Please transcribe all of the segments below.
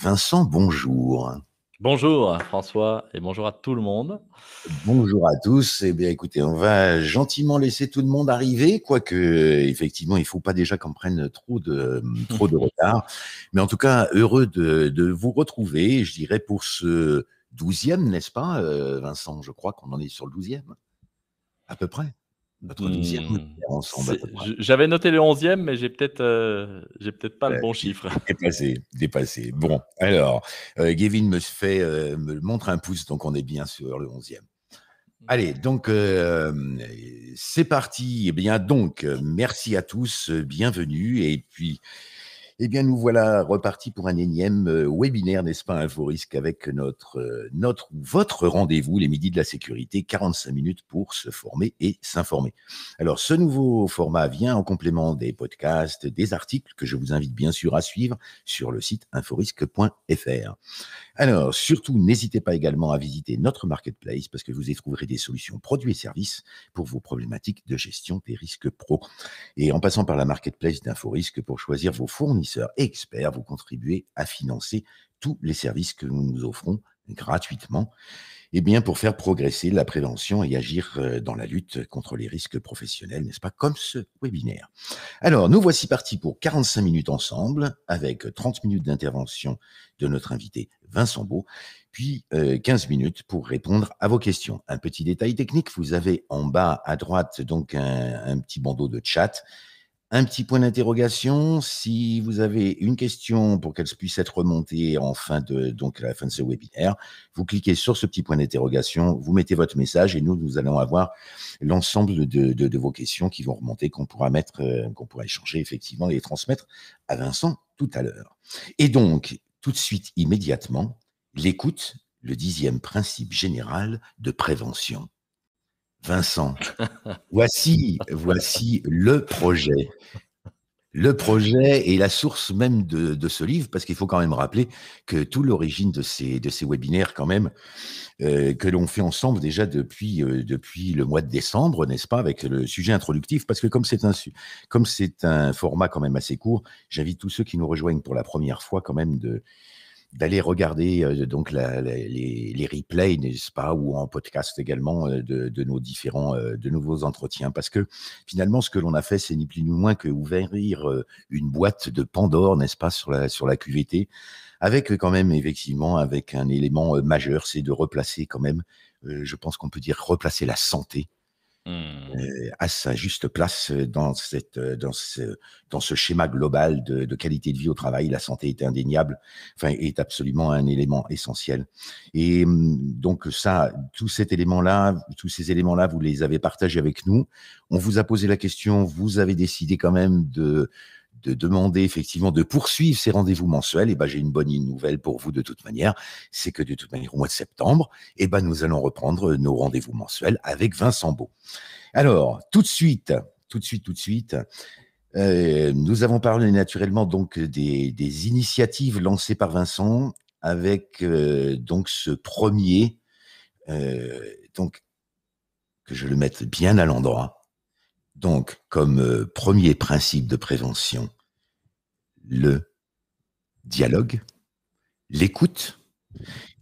Vincent, bonjour. Bonjour François et bonjour à tout le monde. Bonjour à tous. Eh bien, écoutez, on va gentiment laisser tout le monde arriver, quoique effectivement, il ne faut pas déjà qu'on prenne trop de trop de retard. Mais en tout cas, heureux de, de vous retrouver. Je dirais pour ce douzième, n'est-ce pas, euh, Vincent Je crois qu'on en est sur le douzième, à peu près. Hmm. J'avais noté le onzième, mais j'ai peut-être euh, peut-être pas le bon chiffre. Dépassé, dépassé. Bon, alors, euh, Gavin me fait euh, me montre un pouce, donc on est bien sur le onzième. Allez, donc c'est parti. Eh bien, donc, merci à tous, bienvenue, et puis eh bien, nous voilà repartis pour un énième euh, webinaire, n'est-ce pas, Inforisque, avec notre, euh, notre, votre rendez-vous, les midis de la sécurité, 45 minutes pour se former et s'informer. Alors, ce nouveau format vient en complément des podcasts, des articles que je vous invite bien sûr à suivre sur le site inforisque.fr. Alors, surtout, n'hésitez pas également à visiter notre marketplace parce que vous y trouverez des solutions produits et services pour vos problématiques de gestion des risques pro. Et en passant par la marketplace d'InfoRisque pour choisir vos fournisseurs experts, vous contribuez à financer tous les services que nous nous offrons gratuitement et eh bien, pour faire progresser la prévention et agir euh, dans la lutte contre les risques professionnels, n'est-ce pas, comme ce webinaire. Alors, nous voici partis pour 45 minutes ensemble, avec 30 minutes d'intervention de notre invité Vincent Beau, puis 15 euh, minutes pour répondre à vos questions. Un petit détail technique, vous avez en bas à droite donc un, un petit bandeau de chat un petit point d'interrogation, si vous avez une question pour qu'elle puisse être remontée en fin de, donc à la fin de ce webinaire, vous cliquez sur ce petit point d'interrogation, vous mettez votre message et nous, nous allons avoir l'ensemble de, vos questions qui vont remonter, qu'on pourra mettre, euh, qu'on pourra échanger effectivement et les transmettre à Vincent tout à l'heure. Et donc, tout de suite, immédiatement, l'écoute, le dixième principe général de prévention. Vincent, voici, voici le projet. Le projet est la source même de, ce livre, parce qu'il faut quand même rappeler que tout l'origine de ces, de ces webinaires, quand même, euh, que l'on fait ensemble déjà depuis, euh, depuis le mois de décembre, n'est-ce pas, avec le sujet introductif, parce que comme c'est comme c'est un format quand même assez court, j'invite tous ceux qui nous rejoignent pour la première fois quand même de, d'aller regarder euh, donc les, replays, n'est-ce pas, ou en podcast également euh, de, nos différents, euh, de nouveaux entretiens, parce que finalement, ce que l'on a fait, c'est ni plus ni moins que ouvrir une boîte de Pandore, n'est-ce pas, sur la sur la QVT, avec quand même effectivement avec un élément majeur, c'est de replacer quand même, je pense qu'on peut dire replacer la santé Mmh. à sa juste place dans, cette, dans, ce, dans ce schéma global de, qualité de vie au travail. La santé est indéniable, enfin, est absolument un élément essentiel. Et mmh, donc ça, tout cet élément-là, tous ces éléments-là, vous les avez partagés avec nous. On vous a posé la question, vous avez décidé quand même de, de demander effectivement de poursuivre ces rendez-vous mensuels, et eh ben j'ai une bonne nouvelle pour vous de toute manière, c'est que de toute manière au mois de septembre, et eh ben nous allons reprendre nos rendez-vous mensuels avec Vincent Beau. Alors tout de suite, tout de suite, tout de suite. Euh, nous avons parlé naturellement donc des, initiatives lancées par Vincent avec euh, donc ce premier euh, donc que je le mette bien à l'endroit. Donc comme premier principe de prévention, le dialogue, l'écoute,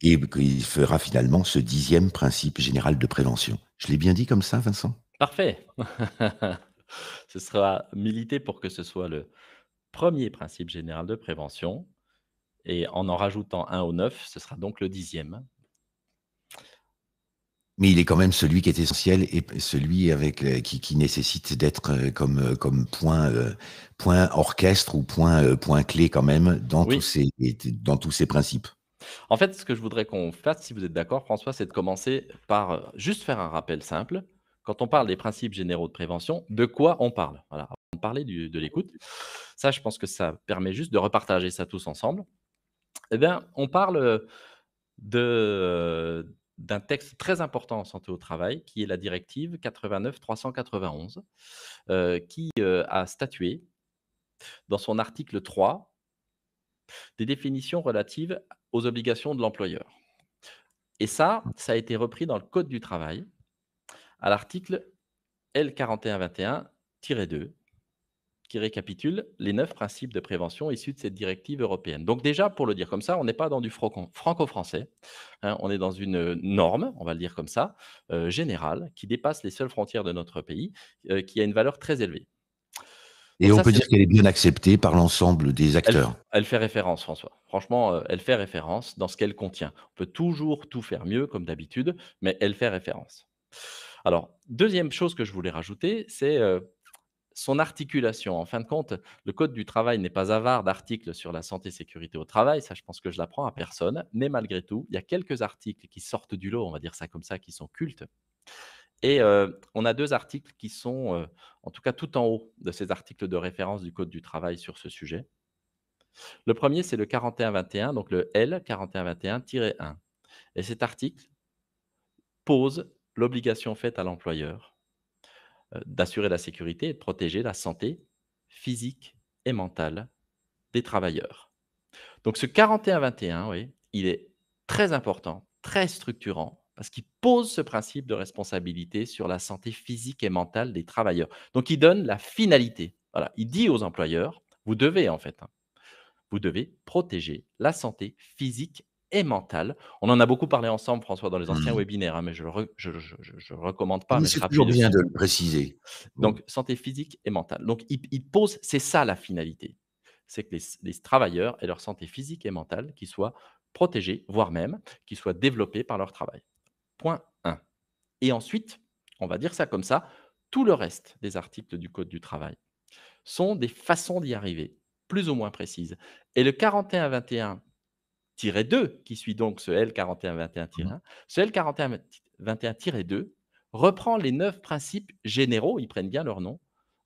et qu'il fera finalement ce dixième principe général de prévention. Je l'ai bien dit comme ça, Vincent Parfait. ce sera milité pour que ce soit le premier principe général de prévention. Et en en rajoutant un au neuf, ce sera donc le dixième mais il est quand même celui qui est essentiel et celui avec euh, qui, qui nécessite d'être euh, comme euh, comme point point orchestre ou point point clé quand même dans tous ces dans tous ces principes. En fait, ce que je voudrais qu'on fasse, si vous êtes d'accord, François, c'est de commencer par juste faire un rappel simple. Quand on parle des principes généraux de prévention, de quoi on parle Voilà, on parlait de l'écoute. Ça, je pense que ça permet juste de repartager ça tous ensemble. Eh bien, on parle de d'un texte très important en santé au travail, qui est la directive 89-391, euh, qui euh, a statué, dans son article 3, des définitions relatives aux obligations de l'employeur. Et ça, ça a été repris dans le Code du travail, à l'article L4121-2, qui récapitule les neuf principes de prévention issus de cette directive européenne. Donc déjà, pour le dire comme ça, on n'est pas dans du franco-français, hein, on est dans une norme, on va le dire comme ça, euh, générale, qui dépasse les seules frontières de notre pays, euh, qui a une valeur très élevée. Et on peut dire qu'elle est bien acceptée par l'ensemble des acteurs. Elle, fait référence, François. Franchement, euh, elle fait référence dans ce qu'elle contient. On peut toujours tout faire mieux, comme d'habitude, mais elle fait référence. Alors, deuxième chose que je voulais rajouter, c'est son articulation. En fin de compte, le Code du travail n'est pas avare d'articles sur la santé et sécurité au travail, ça je pense que je l'apprends à personne, mais malgré tout, il y a quelques articles qui sortent du lot, on va dire ça comme ça, qui sont cultes. Et on a deux articles qui sont, en tout cas tout en haut de ces articles de référence du Code du travail sur ce sujet. Le premier, c'est le 4121, donc le L4121-1. Et cet article pose l'obligation faite à l'employeur euh, d'assurer la sécurité et de protéger la santé physique et mentale des travailleurs. Donc ce 41-21, oui, il est très important, très structurant, parce qu'il pose ce principe de responsabilité sur la santé physique et mentale des travailleurs. Donc il donne la finalité. Voilà, il dit aux employeurs, vous devez en fait, hein, vous devez protéger la santé physique mentale. On en a beaucoup parlé ensemble, François, dans les mmh anciens webinaires, hein, mais je je, recommande pas. Mais, bien de le préciser. Donc, santé physique et mentale. Donc, il, pose, c'est ça la finalité. C'est que les, travailleurs et leur santé physique et mentale qui soit protégée voire même qui soient développés par leur travail. Point 1. Et ensuite, on va dire ça comme ça, tout le reste des articles du Code du travail sont des façons d'y arriver, plus ou moins précises. Et le 41 21 qui suit donc ce L41-21-1, mmh ce l 4121 2 reprend les neuf principes généraux, ils prennent bien leur nom,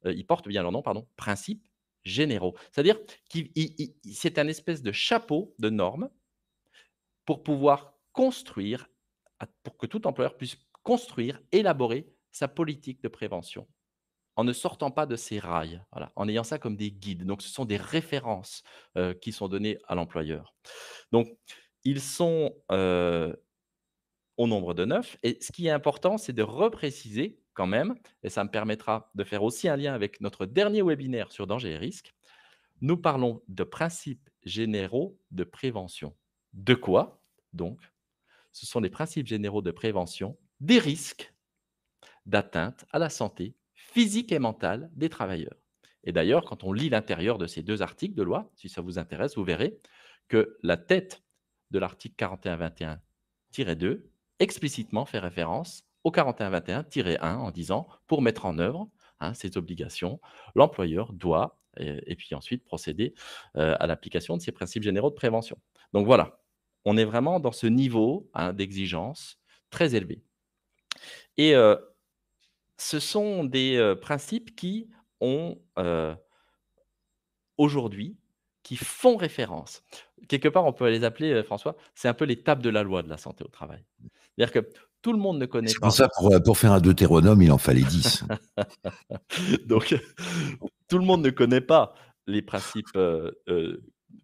euh, ils portent bien leur nom, pardon, principes généraux. C'est-à-dire que c'est un espèce de chapeau de normes pour pouvoir construire, pour que tout employeur puisse construire, élaborer sa politique de prévention en ne sortant pas de ces rails, en ayant ça comme des guides. Donc, ce sont des références qui sont données à l'employeur. Donc, ils sont au nombre de neuf. Et ce qui est important, c'est de repréciser quand même, et ça me permettra de faire aussi un lien avec notre dernier webinaire sur danger et risque. Nous parlons de principes généraux de prévention. De quoi donc Ce sont les principes généraux de prévention des risques d'atteinte à la santé physique et mentale des travailleurs. Et d'ailleurs, quand on lit l'intérieur de ces deux articles de loi, si ça vous intéresse, vous verrez que la tête de l'article 4121-2 explicitement fait référence au 4121-1 en disant pour mettre en œuvre hein, ces obligations, l'employeur doit et, puis ensuite procéder euh, à l'application de ces principes généraux de prévention. Donc voilà, on est vraiment dans ce niveau hein, d'exigence très élevé. Et euh, ce sont des principes qui ont aujourd'hui, qui font référence. Quelque part, on peut les appeler, François, c'est un peu l'étape de la loi de la santé au travail. C'est-à-dire que tout le monde ne connaît pas. pour, faire un deutéronome, il en fallait 10. Donc, tout le monde ne connaît pas les principes,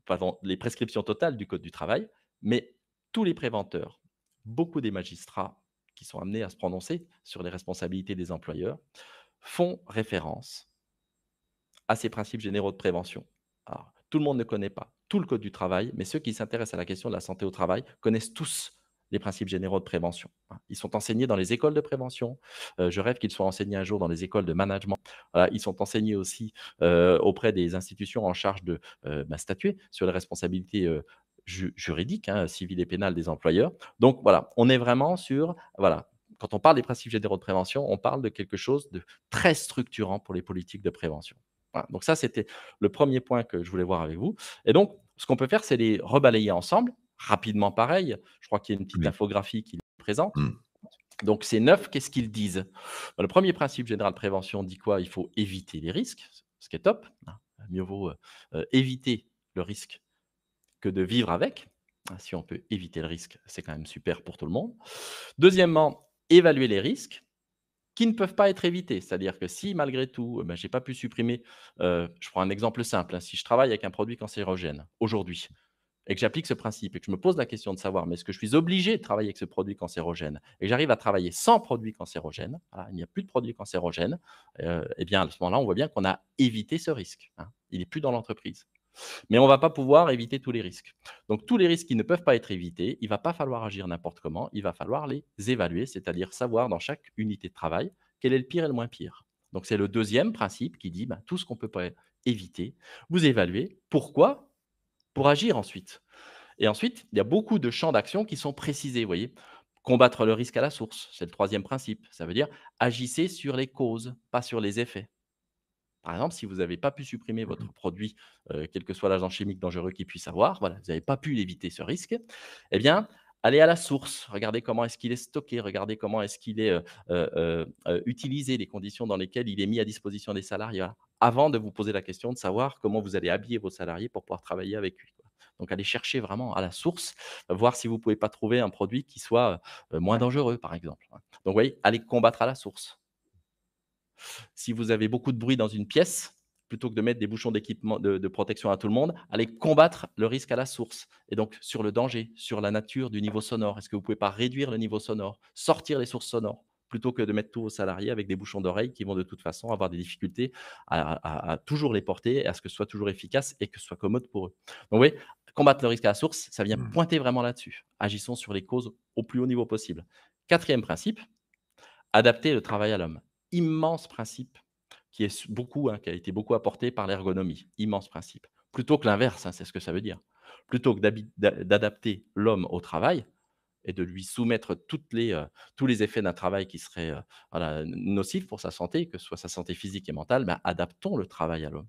pardon, les prescriptions totales du Code du travail, mais tous les préventeurs, beaucoup des magistrats qui sont amenés à se prononcer sur les responsabilités des employeurs, font référence à ces principes généraux de prévention. tout le monde ne connaît pas tout le code du travail, mais ceux qui s'intéressent à la question de la santé au travail connaissent tous les principes généraux de prévention. Hein, ils sont enseignés dans les écoles de prévention. Euh, je rêve qu'ils soient enseignés un jour dans les écoles de management. ils sont enseignés aussi euh, auprès des institutions en charge de euh, bah, statuer sur les responsabilités juridique, hein, civil et pénal des employeurs. Donc voilà, on est vraiment sur, voilà, quand on parle des principes généraux de prévention, on parle de quelque chose de très structurant pour les politiques de prévention. Donc ça, c'était le premier point que je voulais voir avec vous. Et donc, ce qu'on peut faire, c'est les rebalayer ensemble, rapidement pareil. Je crois qu'il y a une petite infographie qui est présente. Mmh. Donc ces neuf, qu'est-ce qu'ils disent bah, Le premier principe général de prévention dit quoi Il faut éviter les risques, ce qui est top. Hein. Mieux vaut euh, euh, éviter le risque que de vivre avec. Ah, si on peut éviter le risque, c'est quand même super pour tout le monde. Deuxièmement, évaluer les risques qui ne peuvent pas être évités. C'est-à-dire que si malgré tout, euh, ben, je n'ai pas pu supprimer, euh, je prends un exemple simple, hein, si je travaille avec un produit cancérogène aujourd'hui et que j'applique ce principe et que je me pose la question de savoir, mais est-ce que je suis obligé de travailler avec ce produit cancérogène et j'arrive à travailler sans produit cancérogène, il n'y a plus de produit cancérogène, euh, eh bien à ce moment-là, on voit bien qu'on a évité ce risque. Hein. il n'est plus dans l'entreprise. Mais on ne va pas pouvoir éviter tous les risques. Donc tous les risques qui ne peuvent pas être évités, il ne va pas falloir agir n'importe comment, il va falloir les évaluer, c'est-à-dire savoir dans chaque unité de travail quel est le pire et le moins pire. Donc c'est le deuxième principe qui dit bah, tout ce qu'on peut pas éviter, vous évaluez. Pourquoi Pour agir ensuite. Et ensuite, il y a beaucoup de champs d'action qui sont précisés, vous voyez. Combattre le risque à la source, c'est le troisième principe. Ça veut dire agissez sur les causes, pas sur les effets. Par exemple, si vous n'avez pas pu supprimer mmh votre produit, quel que soit l'agent chimique dangereux qu'il puisse avoir, voilà, vous n'avez pas pu éviter ce risque, eh bien, allez à la source, regardez comment est-ce qu'il est stocké, regardez comment est-ce qu'il est, utilisé, les conditions dans lesquelles il est mis à disposition des salariés, avant de vous poser la question de savoir comment vous allez habiller vos salariés pour pouvoir travailler avec eux. Donc, allez chercher vraiment à la source, euh, voir si vous ne pouvez pas trouver un produit qui soit moins dangereux, par exemple. Hein. Donc, vous voyez, allez combattre à la source si vous avez beaucoup de bruit dans une pièce, plutôt que de mettre des bouchons d'équipement de, protection à tout le monde, allez combattre le risque à la source. Et donc sur le danger, sur la nature du niveau sonore. Est-ce que vous pouvez pas réduire le niveau sonore, sortir les sources sonores plutôt que de mettre tous vos salariés avec des bouchons d'oreilles qui vont de toute façon avoir des difficultés à, à toujours les porter, et à ce que ce soit toujours efficace et que ce soit commode pour eux. Donc oui, combattre le risque à la source, ça vient mmh. pointer vraiment là-dessus. Agissons sur les causes au plus haut niveau possible. Quatrième principe, adapter le travail à l'homme immense principe qui est beaucoup, hein, qui a été beaucoup apporté par l'ergonomie, immense principe. Plutôt que l'inverse, hein, c'est ce que ça veut dire. Plutôt que d'adapter l'homme au travail et de lui soumettre les, euh, tous les effets d'un travail qui serait euh, nocif pour sa santé, que ce soit sa santé physique et mentale, ben, adaptons le travail à l'homme.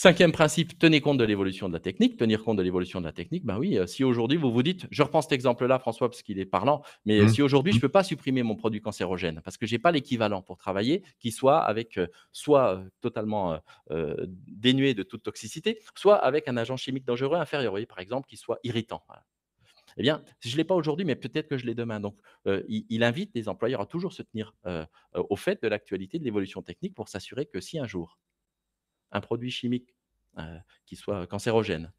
Cinquième principe, tenez compte de l'évolution de la technique. Tenir compte de l'évolution de la technique, ben oui, euh, si aujourd'hui vous vous dites, je reprends cet exemple-là, François, parce qu'il est parlant, mais mmh. si aujourd'hui je ne mmh. peux pas supprimer mon produit cancérogène, parce que je n'ai pas l'équivalent pour travailler qui soit avec, euh, soit euh, totalement dénué de toute toxicité, soit avec un agent chimique dangereux inférieur, par exemple, qui soit irritant. Eh bien, je ne l'ai pas aujourd'hui, mais peut-être que je l'ai demain. Donc, il, invite les employeurs à toujours se tenir au fait de l'actualité, de l'évolution technique pour s'assurer que si un jour un produit chimique euh, qui soit cancérogène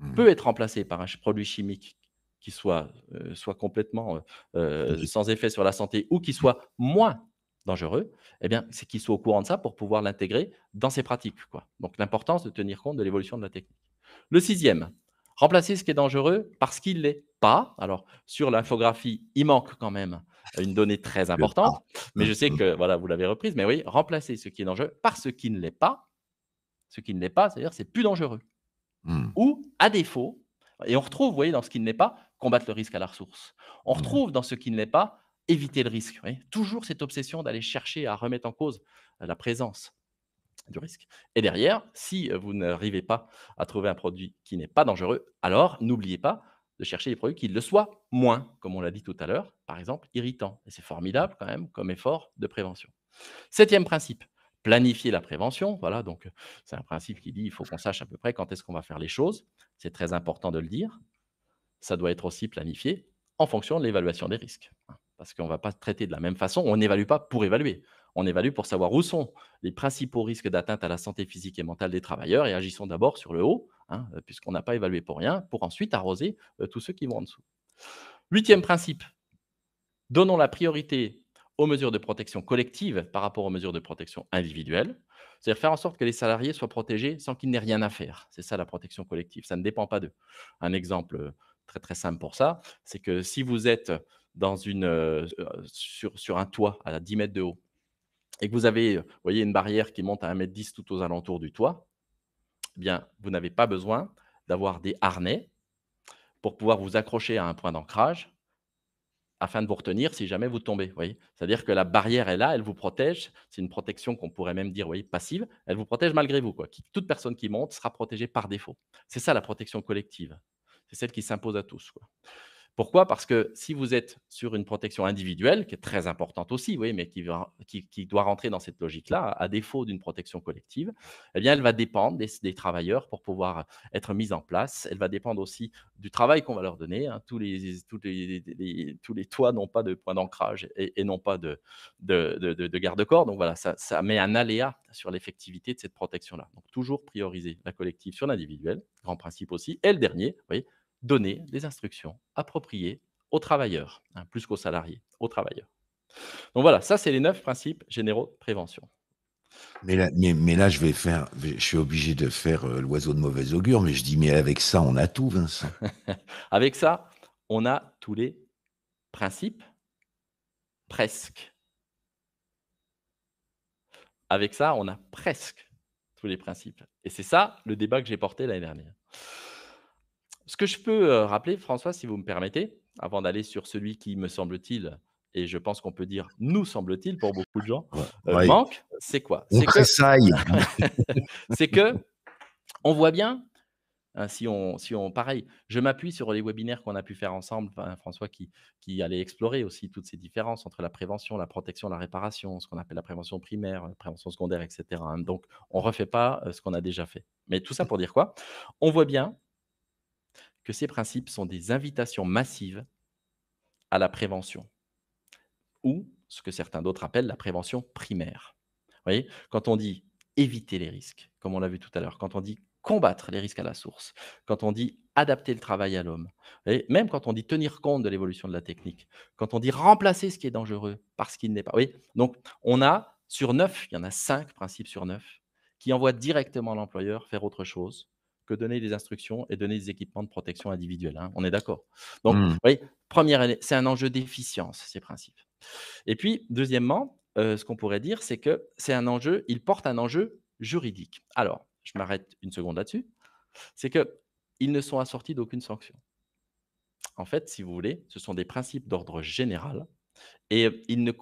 mmh. peut être remplacé par un produit chimique qui soit, euh, soit complètement euh, sans effet sur la santé ou qui soit moins dangereux, eh bien, c'est qu'il soit au courant de ça pour pouvoir l'intégrer dans ses pratiques. Donc, l'importance de tenir compte de l'évolution de la technique. Le sixième, remplacer ce qui est dangereux parce qu'il l'est pas. Alors, sur l'infographie, il manque quand même une donnée très importante, mais je sais mmh. que voilà, vous l'avez reprise, mais oui, remplacer ce qui est dangereux parce ce qui ne l'est pas ce qui ne l'est pas, c'est-à-dire c'est plus dangereux. Hmm. Ou, à défaut, et on retrouve, voyez, dans ce qui ne l'est pas, combattre le risque à la ressource. On hmm. retrouve dans ce qui ne l'est pas, éviter le risque. Toujours cette obsession d'aller chercher à remettre en cause euh, la présence du risque. Et derrière, si euh, vous n'arrivez pas à trouver un produit qui n'est pas dangereux, alors n'oubliez pas de chercher des produits qui le soient moins, comme on l'a dit tout à l'heure, par exemple irritants. Et c'est formidable quand même comme effort de prévention. Septième principe, planifier la prévention. Voilà, donc c'est un principe qui dit il faut qu'on sache à peu près quand est-ce qu'on va faire les choses. C'est très important de le dire. Ça doit être aussi planifié en fonction de l'évaluation des risques. Hein, parce qu'on ne va pas traiter de la même façon. On n'évalue pas pour évaluer. On évalue pour savoir où sont les principaux risques d'atteinte à la santé physique et mentale des travailleurs et agissons d'abord sur le haut, hein, puisqu'on n'a pas évalué pour rien, pour ensuite arroser tous ceux qui vont en dessous. Huitième principe, donnons la priorité aux mesures de protection collective par rapport aux mesures de protection individuelle. C'est-à-dire faire en sorte que les salariés soient protégés sans qu'ils n'aient rien à faire. C'est ça la protection collective. Ça ne dépend pas d'eux. Un exemple euh, très très simple pour ça, c'est que si vous êtes dans une, euh, sur, un toit à 10 mètres de haut et que vous avez euh, voyez, une barrière qui monte à 1 mètre 10 tout aux alentours du toit, eh bien, vous n'avez pas besoin d'avoir des harnais pour pouvoir vous accrocher à un point d'ancrage afin de vous retenir si jamais vous tombez. Voyez C'est-à-dire que la barrière est là, elle vous protège. C'est une protection qu'on pourrait même dire voyez, passive. Elle vous protège malgré vous. Quoi. Toute personne qui monte sera protégée par défaut. C'est ça la protection collective. C'est celle qui s'impose à tous. Quoi. Pourquoi Parce que si vous êtes sur une protection individuelle, qui est très importante aussi, mais qui, doit rentrer dans cette logique-là, à défaut d'une protection collective, eh bien, elle va dépendre des, travailleurs pour pouvoir euh, être mise en place. Elle va dépendre aussi du travail qu'on va leur donner. Hein. Tous, les, tous, les, toits n'ont pas de point d'ancrage et, n'ont pas de, de, garde-corps. Donc voilà, ça, ça met un aléa sur l'effectivité de cette protection-là. Donc toujours prioriser la collective sur l'individuel, grand principe aussi. Et le dernier, vous voyez, donner des instructions appropriées aux travailleurs, hein, plus qu'aux salariés, aux travailleurs. Donc voilà, ça, c'est les neuf principes généraux de prévention. Mais là, mais, là, je vais faire, je suis obligé de faire euh, l'oiseau de mauvais augure, mais je dis, mais avec ça, on a tout, Vincent. avec ça, on a tous les principes, presque. Avec ça, on a presque tous les principes. Et c'est ça le débat que j'ai porté l'année dernière. Ce que je peux rappeler, François, si vous me permettez, avant d'aller sur celui qui, me semble-t-il, et je pense qu'on peut dire nous semble-t-il pour beaucoup de gens, euh, manque, c'est quoi C'est que... c'est que on voit bien, hein, si, on, si on, pareil, je m'appuie sur les webinaires qu'on a pu faire ensemble, François qui, qui allait explorer aussi toutes ces différences entre la prévention, la protection, la réparation, ce qu'on appelle la prévention primaire, la prévention secondaire, etc. Hein. donc on ne refait pas ce qu'on a déjà fait. Mais tout ça pour dire quoi On voit bien que ces principes sont des invitations massives à la prévention, ou ce que certains d'autres appellent la prévention primaire. voyez, quand on dit éviter les risques, comme on l'a vu tout à l'heure, quand on dit combattre les risques à la source, quand on dit adapter le travail à l'homme, même quand on dit tenir compte de l'évolution de la technique, quand on dit remplacer ce qui est dangereux par ce qui n'est pas. Vous Donc, on a sur neuf, il y en a cinq principes sur neuf, qui envoient directement l'employeur faire autre chose que donner des instructions et donner des équipements de protection individuelle. Hein. On est d'accord. Donc, mmh. vous voyez, première, c'est un enjeu d'efficience, ces principes. Et puis, deuxièmement, euh, ce qu'on pourrait dire, c'est que c'est un enjeu, il porte un enjeu juridique. Alors, je m'arrête une seconde là-dessus. C'est qu'ils ne sont assortis d'aucune sanction. En fait, si vous voulez, ce sont des principes d'ordre général et euh, ils ne,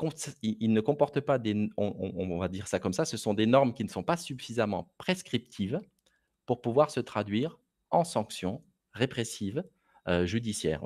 comportent pas des, on, va dire ça comme ça, ce sont des normes qui ne sont pas suffisamment prescriptives pour pouvoir se traduire en sanctions répressives euh, judiciaires.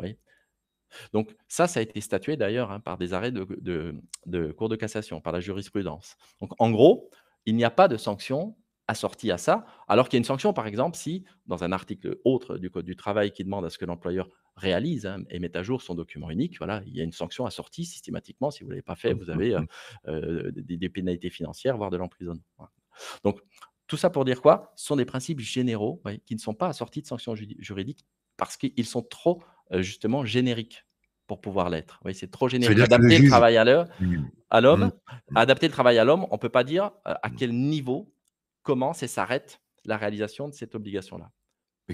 Donc ça, ça a été statué d'ailleurs hein, par des arrêts de, de, cours de cassation, par la jurisprudence. Donc en gros, il n'y a pas de sanction assortie à ça, alors qu'il y a une sanction, par exemple, si dans un article autre du Code du travail qui demande à ce que l'employeur réalise hein, et met à jour son document unique, voilà, il y a une sanction assortie systématiquement. Si vous ne l'avez pas fait, vous avez euh, euh, des, pénalités financières, voire de l'emprisonnement. Donc tout ça pour dire quoi Ce sont des principes généraux qui ne sont pas assortis de sanctions juridiques parce qu'ils sont trop euh, justement génériques pour pouvoir l'être. c'est trop générique. Adapter le, travail à mmh. l'homme, mmh. Mmh. adapter le travail à l'homme, on ne peut pas dire euh, à quel niveau commence et s'arrête la réalisation de cette obligation-là.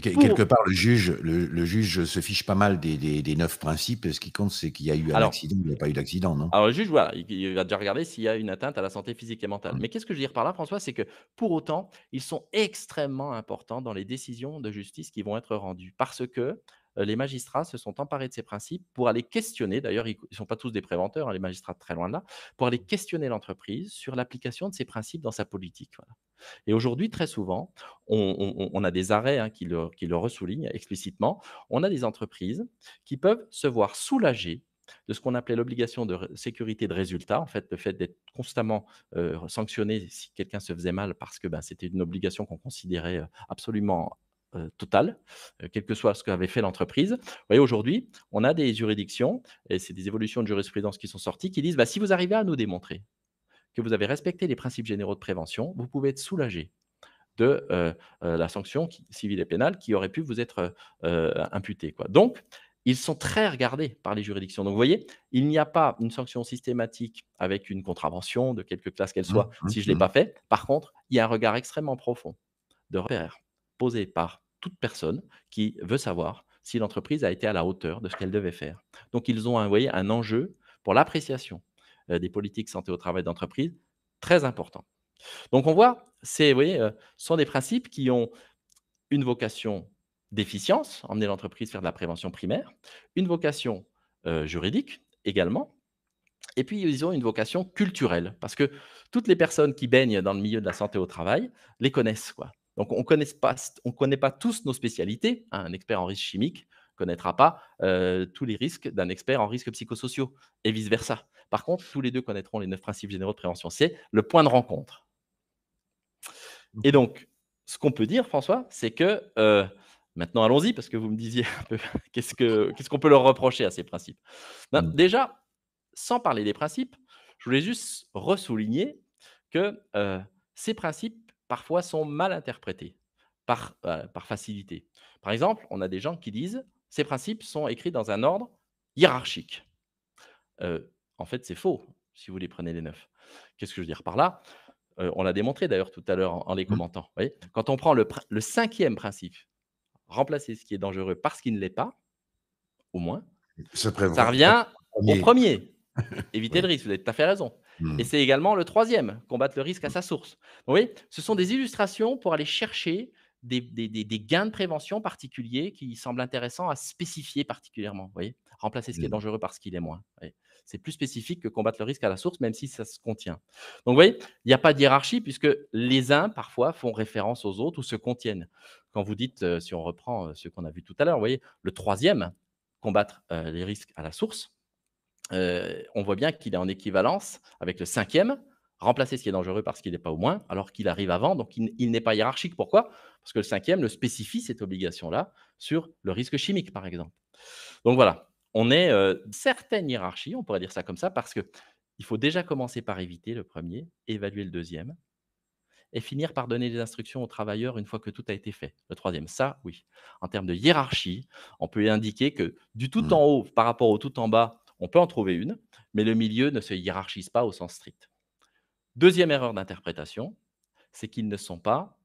Quelque part, le juge, le, juge se fiche pas mal des, neuf principes. Ce qui compte, c'est qu'il y a eu un accident, il n'y a pas eu d'accident, non Alors, le juge, voilà, il, va déjà regarder s'il y a une atteinte à la santé physique et mentale. Mais qu'est-ce que je veux dire par là, François C'est que pour autant, ils sont extrêmement importants dans les décisions de justice qui vont être rendues. Parce que euh, les magistrats se sont emparés de ces principes pour aller questionner, d'ailleurs ils ne sont pas tous des préventeurs, hein, les magistrats très loin de là, pour aller mmh. questionner l'entreprise sur l'application de ces principes dans sa politique. Et aujourd'hui, très souvent, on, a des arrêts hein, qui, le, qui ressoulignent explicitement, on a des entreprises qui peuvent se voir soulagées de ce qu'on appelait l'obligation de sécurité de résultat, en fait, le fait d'être constamment euh, sanctionné si quelqu'un se faisait mal parce que ben, c'était une obligation qu'on considérait euh, absolument euh, total, euh, quel que soit ce qu'avait fait l'entreprise. Vous voyez, aujourd'hui, on a des juridictions, et c'est des évolutions de jurisprudence qui sont sorties, qui disent, bah, si vous arrivez à nous démontrer que vous avez respecté les principes généraux de prévention, vous pouvez être soulagé de euh, la sanction civile et pénale qui aurait pu vous être imputée. Quoi. Donc, ils sont très regardés par les juridictions. Donc, vous voyez, il n'y a pas une sanction systématique avec une contravention de quelque classe qu'elle mmh, soit, mmh, si je ne l'ai mmh. pas fait. Par contre, il y a un regard extrêmement profond de repère posée par toute personne qui veut savoir si l'entreprise a été à la hauteur de ce qu'elle devait faire. Donc, ils ont envoyé un enjeu pour l'appréciation des politiques santé au travail d'entreprise très important. Donc, on voit, ce sont des principes qui ont une vocation d'efficience, emmener l'entreprise faire de la prévention primaire, une vocation juridique également, et puis ils ont une vocation culturelle, parce que toutes les personnes qui baignent dans le milieu de la santé au travail les connaissent. Quoi. Donc, on ne connaît pas tous nos spécialités. Hein, un expert en risque chimique ne connaîtra pas tous les risques d'un expert en risques psychosociaux et vice-versa. Par contre, tous les deux connaîtront les neuf principes généraux de prévention. C'est le point de rencontre. Mmh. Et donc, ce qu'on peut dire, François, c'est que maintenant allons-y, parce que vous me disiez un peu qu'est-ce qu'on peut leur reprocher à ces principes. Ben, mmh. déjà, sans parler des principes, je voulais juste ressouligner que ces principes parfois sont mal interprétés par, par facilité. Par exemple, on a des gens qui disent ces principes sont écrits dans un ordre hiérarchique. en fait, c'est faux si vous les prenez les neuf. Qu'est-ce que je veux dire par là On l'a démontré d'ailleurs tout à l'heure en, les mmh. commentant. Quand on prend le, cinquième principe, remplacer ce qui est dangereux par ce qui ne l'est pas, au moins, ça, revient au premier. Éviter le risque, vous avez tout à fait raison. Hmm. Et c'est également le troisième, combattre le risque à sa source. Oui, ce sont des illustrations pour aller chercher des, gains de prévention particuliers qui semblent intéressants à spécifier particulièrement. voyez Remplacer ce qui est hmm. dangereux par ce qui est moins. C'est plus spécifique que combattre le risque à la source, même si ça se contient. Donc, voyez, il n'y a pas de hiérarchie puisque les uns, parfois, font référence aux autres ou se contiennent. Quand vous dites, euh, si on reprend euh, ce qu'on a vu tout à l'heure, voyez, le troisième, combattre euh, les risques à la source, on voit bien qu'il est en équivalence avec le cinquième, remplacer ce qui est dangereux parce qu'il n'est pas au moins, alors qu'il arrive avant, donc il, n'est pas hiérarchique. Pourquoi Parce que le cinquième le spécifie, cette obligation-là, sur le risque chimique, par exemple. Donc voilà, on est certaines hiérarchies on pourrait dire ça comme ça, parce que il faut déjà commencer par éviter le premier, évaluer le deuxième, et finir par donner des instructions aux travailleurs une fois que tout a été fait. Le troisième, ça, oui. En termes de hiérarchie, on peut indiquer que du tout mmh. en haut par rapport au tout en bas, on peut en trouver une, mais le milieu ne se hiérarchise pas au sens strict. Deuxième erreur d'interprétation, c'est qu'ils ne sont pas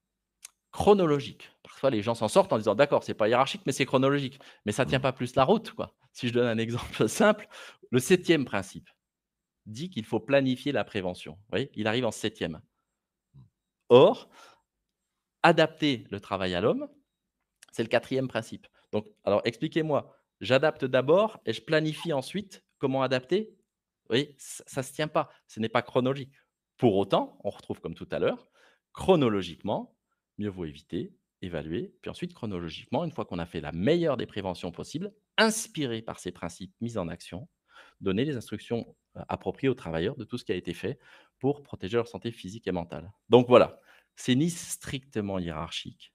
chronologiques. Parfois, les gens s'en sortent en disant d'accord, c'est pas hiérarchique, mais c'est chronologique. Mais ça tient pas plus la route, quoi. Si je donne un exemple simple, le septième principe dit qu'il faut planifier la prévention. Vous il arrive en septième. Or, adapter le travail à l'homme, c'est le quatrième principe. Donc, alors expliquez-moi J'adapte d'abord et je planifie ensuite comment adapter. Oui, ça ne se tient pas. Ce n'est pas chronologique. Pour autant, on retrouve comme tout à l'heure, chronologiquement, mieux vaut éviter, évaluer, puis ensuite chronologiquement, une fois qu'on a fait la meilleure des préventions possibles, inspiré par ces principes mis en action, donner les instructions euh, appropriées aux travailleurs de tout ce qui a été fait pour protéger leur santé physique et mentale. Donc voilà, c'est ni strictement hiérarchique,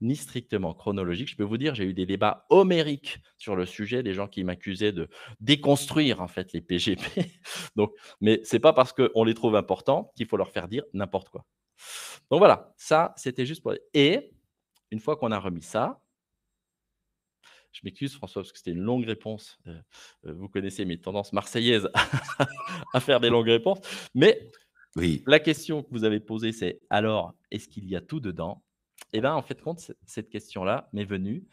ni strictement chronologique. Je peux vous dire, j'ai eu des débats homériques sur le sujet, des gens qui m'accusaient de déconstruire en fait les PGP. Donc, mais c'est pas parce qu'on les trouve importants qu'il faut leur faire dire n'importe quoi. Donc voilà, ça c'était juste pour. Et une fois qu'on a remis ça, je m'excuse François parce que c'était une longue réponse. Euh, euh, vous connaissez mes tendances marseillaises à faire des longues réponses, mais oui. la question que vous avez posée c'est alors est-ce qu'il y a tout dedans et eh bien, en fait, compte, cette question-là m'est venue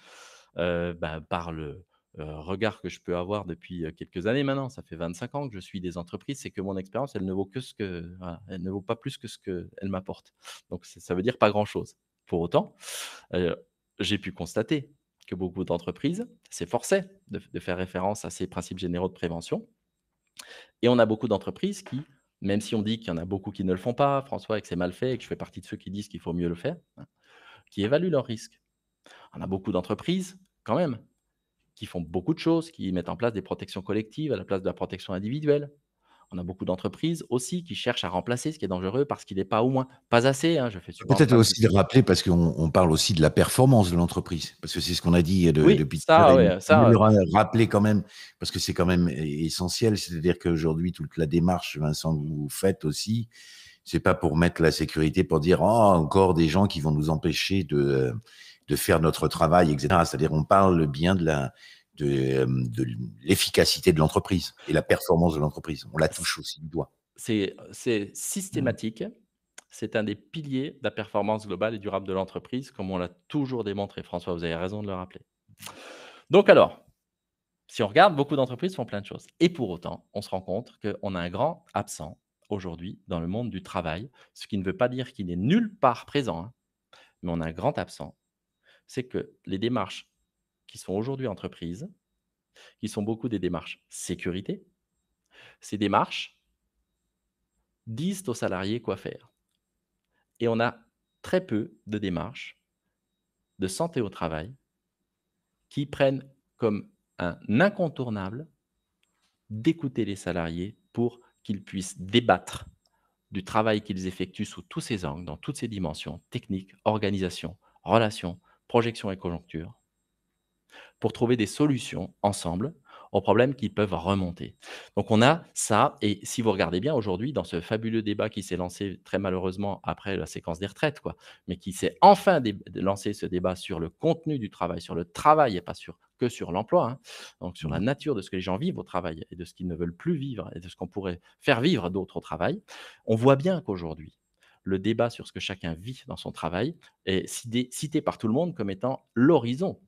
ben, par le regard que je peux avoir depuis quelques années maintenant. Ça fait 25 ans que je suis des entreprises, c'est que mon expérience, elle ne vaut que ce que, elle ne vaut pas plus que ce qu'elle m'apporte. Donc, ça veut dire pas grand-chose. Pour autant, j'ai pu constater que beaucoup d'entreprises s'efforçaient de, de faire référence à ces principes généraux de prévention. Et on a beaucoup d'entreprises qui, même si on dit qu'il y en a beaucoup qui ne le font pas, François, et que c'est mal fait, et que je fais partie de ceux qui disent qu'il faut mieux le faire, hein, qui évaluent leurs risques. On a beaucoup d'entreprises, quand même, qui font beaucoup de choses, qui mettent en place des protections collectives à la place de la protection individuelle. On a beaucoup d'entreprises aussi qui cherchent à remplacer ce qui est dangereux parce qu'il n'est pas au moins pas assez. Hein, je fais Peut-être aussi rappeler parce qu'on parle aussi de la performance de l'entreprise parce que c'est ce qu'on a dit euh, depuis ça. à ça rappeler quand même parce que c'est quand même essentiel. C'est-à-dire qu'aujourd'hui toute la démarche, Vincent, que vous faites aussi, c'est pas pour mettre la sécurité pour dire oh, encore des gens qui vont nous empêcher de, de faire notre travail, etc. C'est-à-dire on parle bien de la de l'efficacité de l'entreprise et la performance de l'entreprise. On la touche aussi du doigt. C'est systématique. C'est un des piliers de la performance globale et durable de l'entreprise, comme on l'a toujours démontré. François, vous avez raison de le rappeler. Donc alors, si on regarde, beaucoup d'entreprises font plein de choses. Et pour autant, on se rend compte qu'on a un grand absent aujourd'hui dans le monde du travail, ce qui ne veut pas dire qu'il n'est nulle part présent, hein, mais on a un grand absent, c'est que les démarches qui sont aujourd'hui entreprises, qui sont beaucoup des démarches sécurité, ces démarches disent aux salariés quoi faire. Et on a très peu de démarches de santé au travail qui prennent comme un incontournable d'écouter les salariés pour qu'ils puissent débattre du travail qu'ils effectuent sous tous ces angles, dans toutes ces dimensions, techniques, organisation, relations, projection et conjoncture, pour trouver des solutions ensemble aux problèmes qui peuvent remonter. Donc on a ça, et si vous regardez bien aujourd'hui, dans ce fabuleux débat qui s'est lancé très malheureusement après la séquence des retraites, quoi, mais qui s'est enfin lancé ce débat sur le contenu du travail, sur le travail et pas sur que sur l'emploi, hein. donc sur la mmh. nature de ce que les gens vivent au travail et de ce qu'ils ne veulent plus vivre et de ce qu'on pourrait faire vivre d'autres au travail, on voit bien qu'aujourd'hui, le débat sur ce que chacun vit dans son travail est cité par tout le monde comme étant l'horizon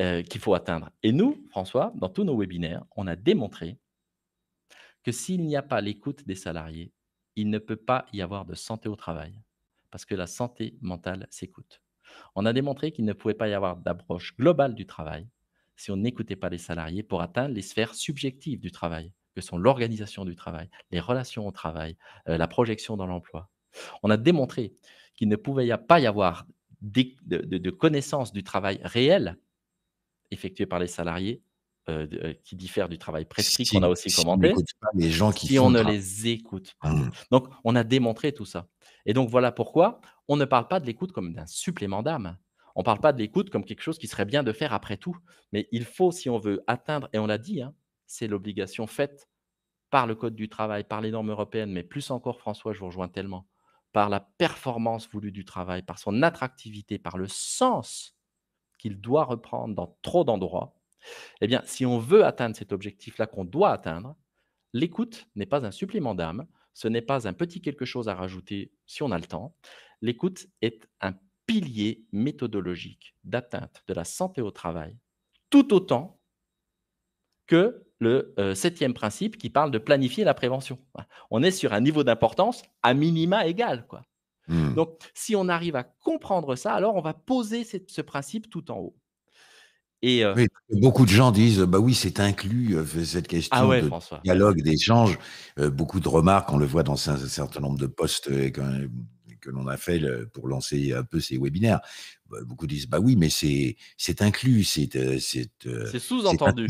euh, qu'il faut atteindre. Et nous, François, dans tous nos webinaires, on a démontré que s'il n'y a pas l'écoute des salariés, il ne peut pas y avoir de santé au travail, parce que la santé mentale s'écoute. On a démontré qu'il ne pouvait pas y avoir d'approche globale du travail si on n'écoutait pas les salariés pour atteindre les sphères subjectives du travail, que sont l'organisation du travail, les relations au travail, euh, la projection dans l'emploi. On a démontré qu'il ne pouvait pas y avoir de connaissance du travail réel effectué par les salariés euh, euh, qui diffère du travail prescrit qu'on a aussi commandé. commenté, les gens qui si on ne les écoute pas. Mmh. Donc, on a démontré tout ça. Et donc, voilà pourquoi on ne parle pas de l'écoute comme d'un supplément d'âme. On ne parle pas de l'écoute comme quelque chose qui serait bien de faire après tout. Mais il faut, si on veut atteindre, et on l'a dit, hein, c'est l'obligation faite par le Code du travail, par les normes européennes, mais plus encore, François, je vous rejoins tellement, par la performance voulue du travail, par son attractivité, par le sens qu'il doit reprendre dans trop d'endroits, eh bien, si on veut atteindre cet objectif-là qu'on doit atteindre, l'écoute n'est pas un supplément d'âme, ce n'est pas un petit quelque chose à rajouter si on a le temps. L'écoute est un pilier méthodologique d'atteinte de la santé au travail, tout autant que le euh, septième principe qui parle de planifier la prévention. On est sur un niveau d'importance à minima égal. Quoi. Mmh. Donc, si on arrive à comprendre ça, alors on va poser ce principe tout en haut. Euh, beaucoup de gens disent bah oui, c'est inclus euh, cette ah question de dialogue, d'échange. Euh, beaucoup de remarques, on le voit dans un, certain nombre de postes que l'on a fait pour lancer un peu ces webinaires. Bah, beaucoup disent bah oui, mais c'est c'est inclus, c'est c'est sous-entendu,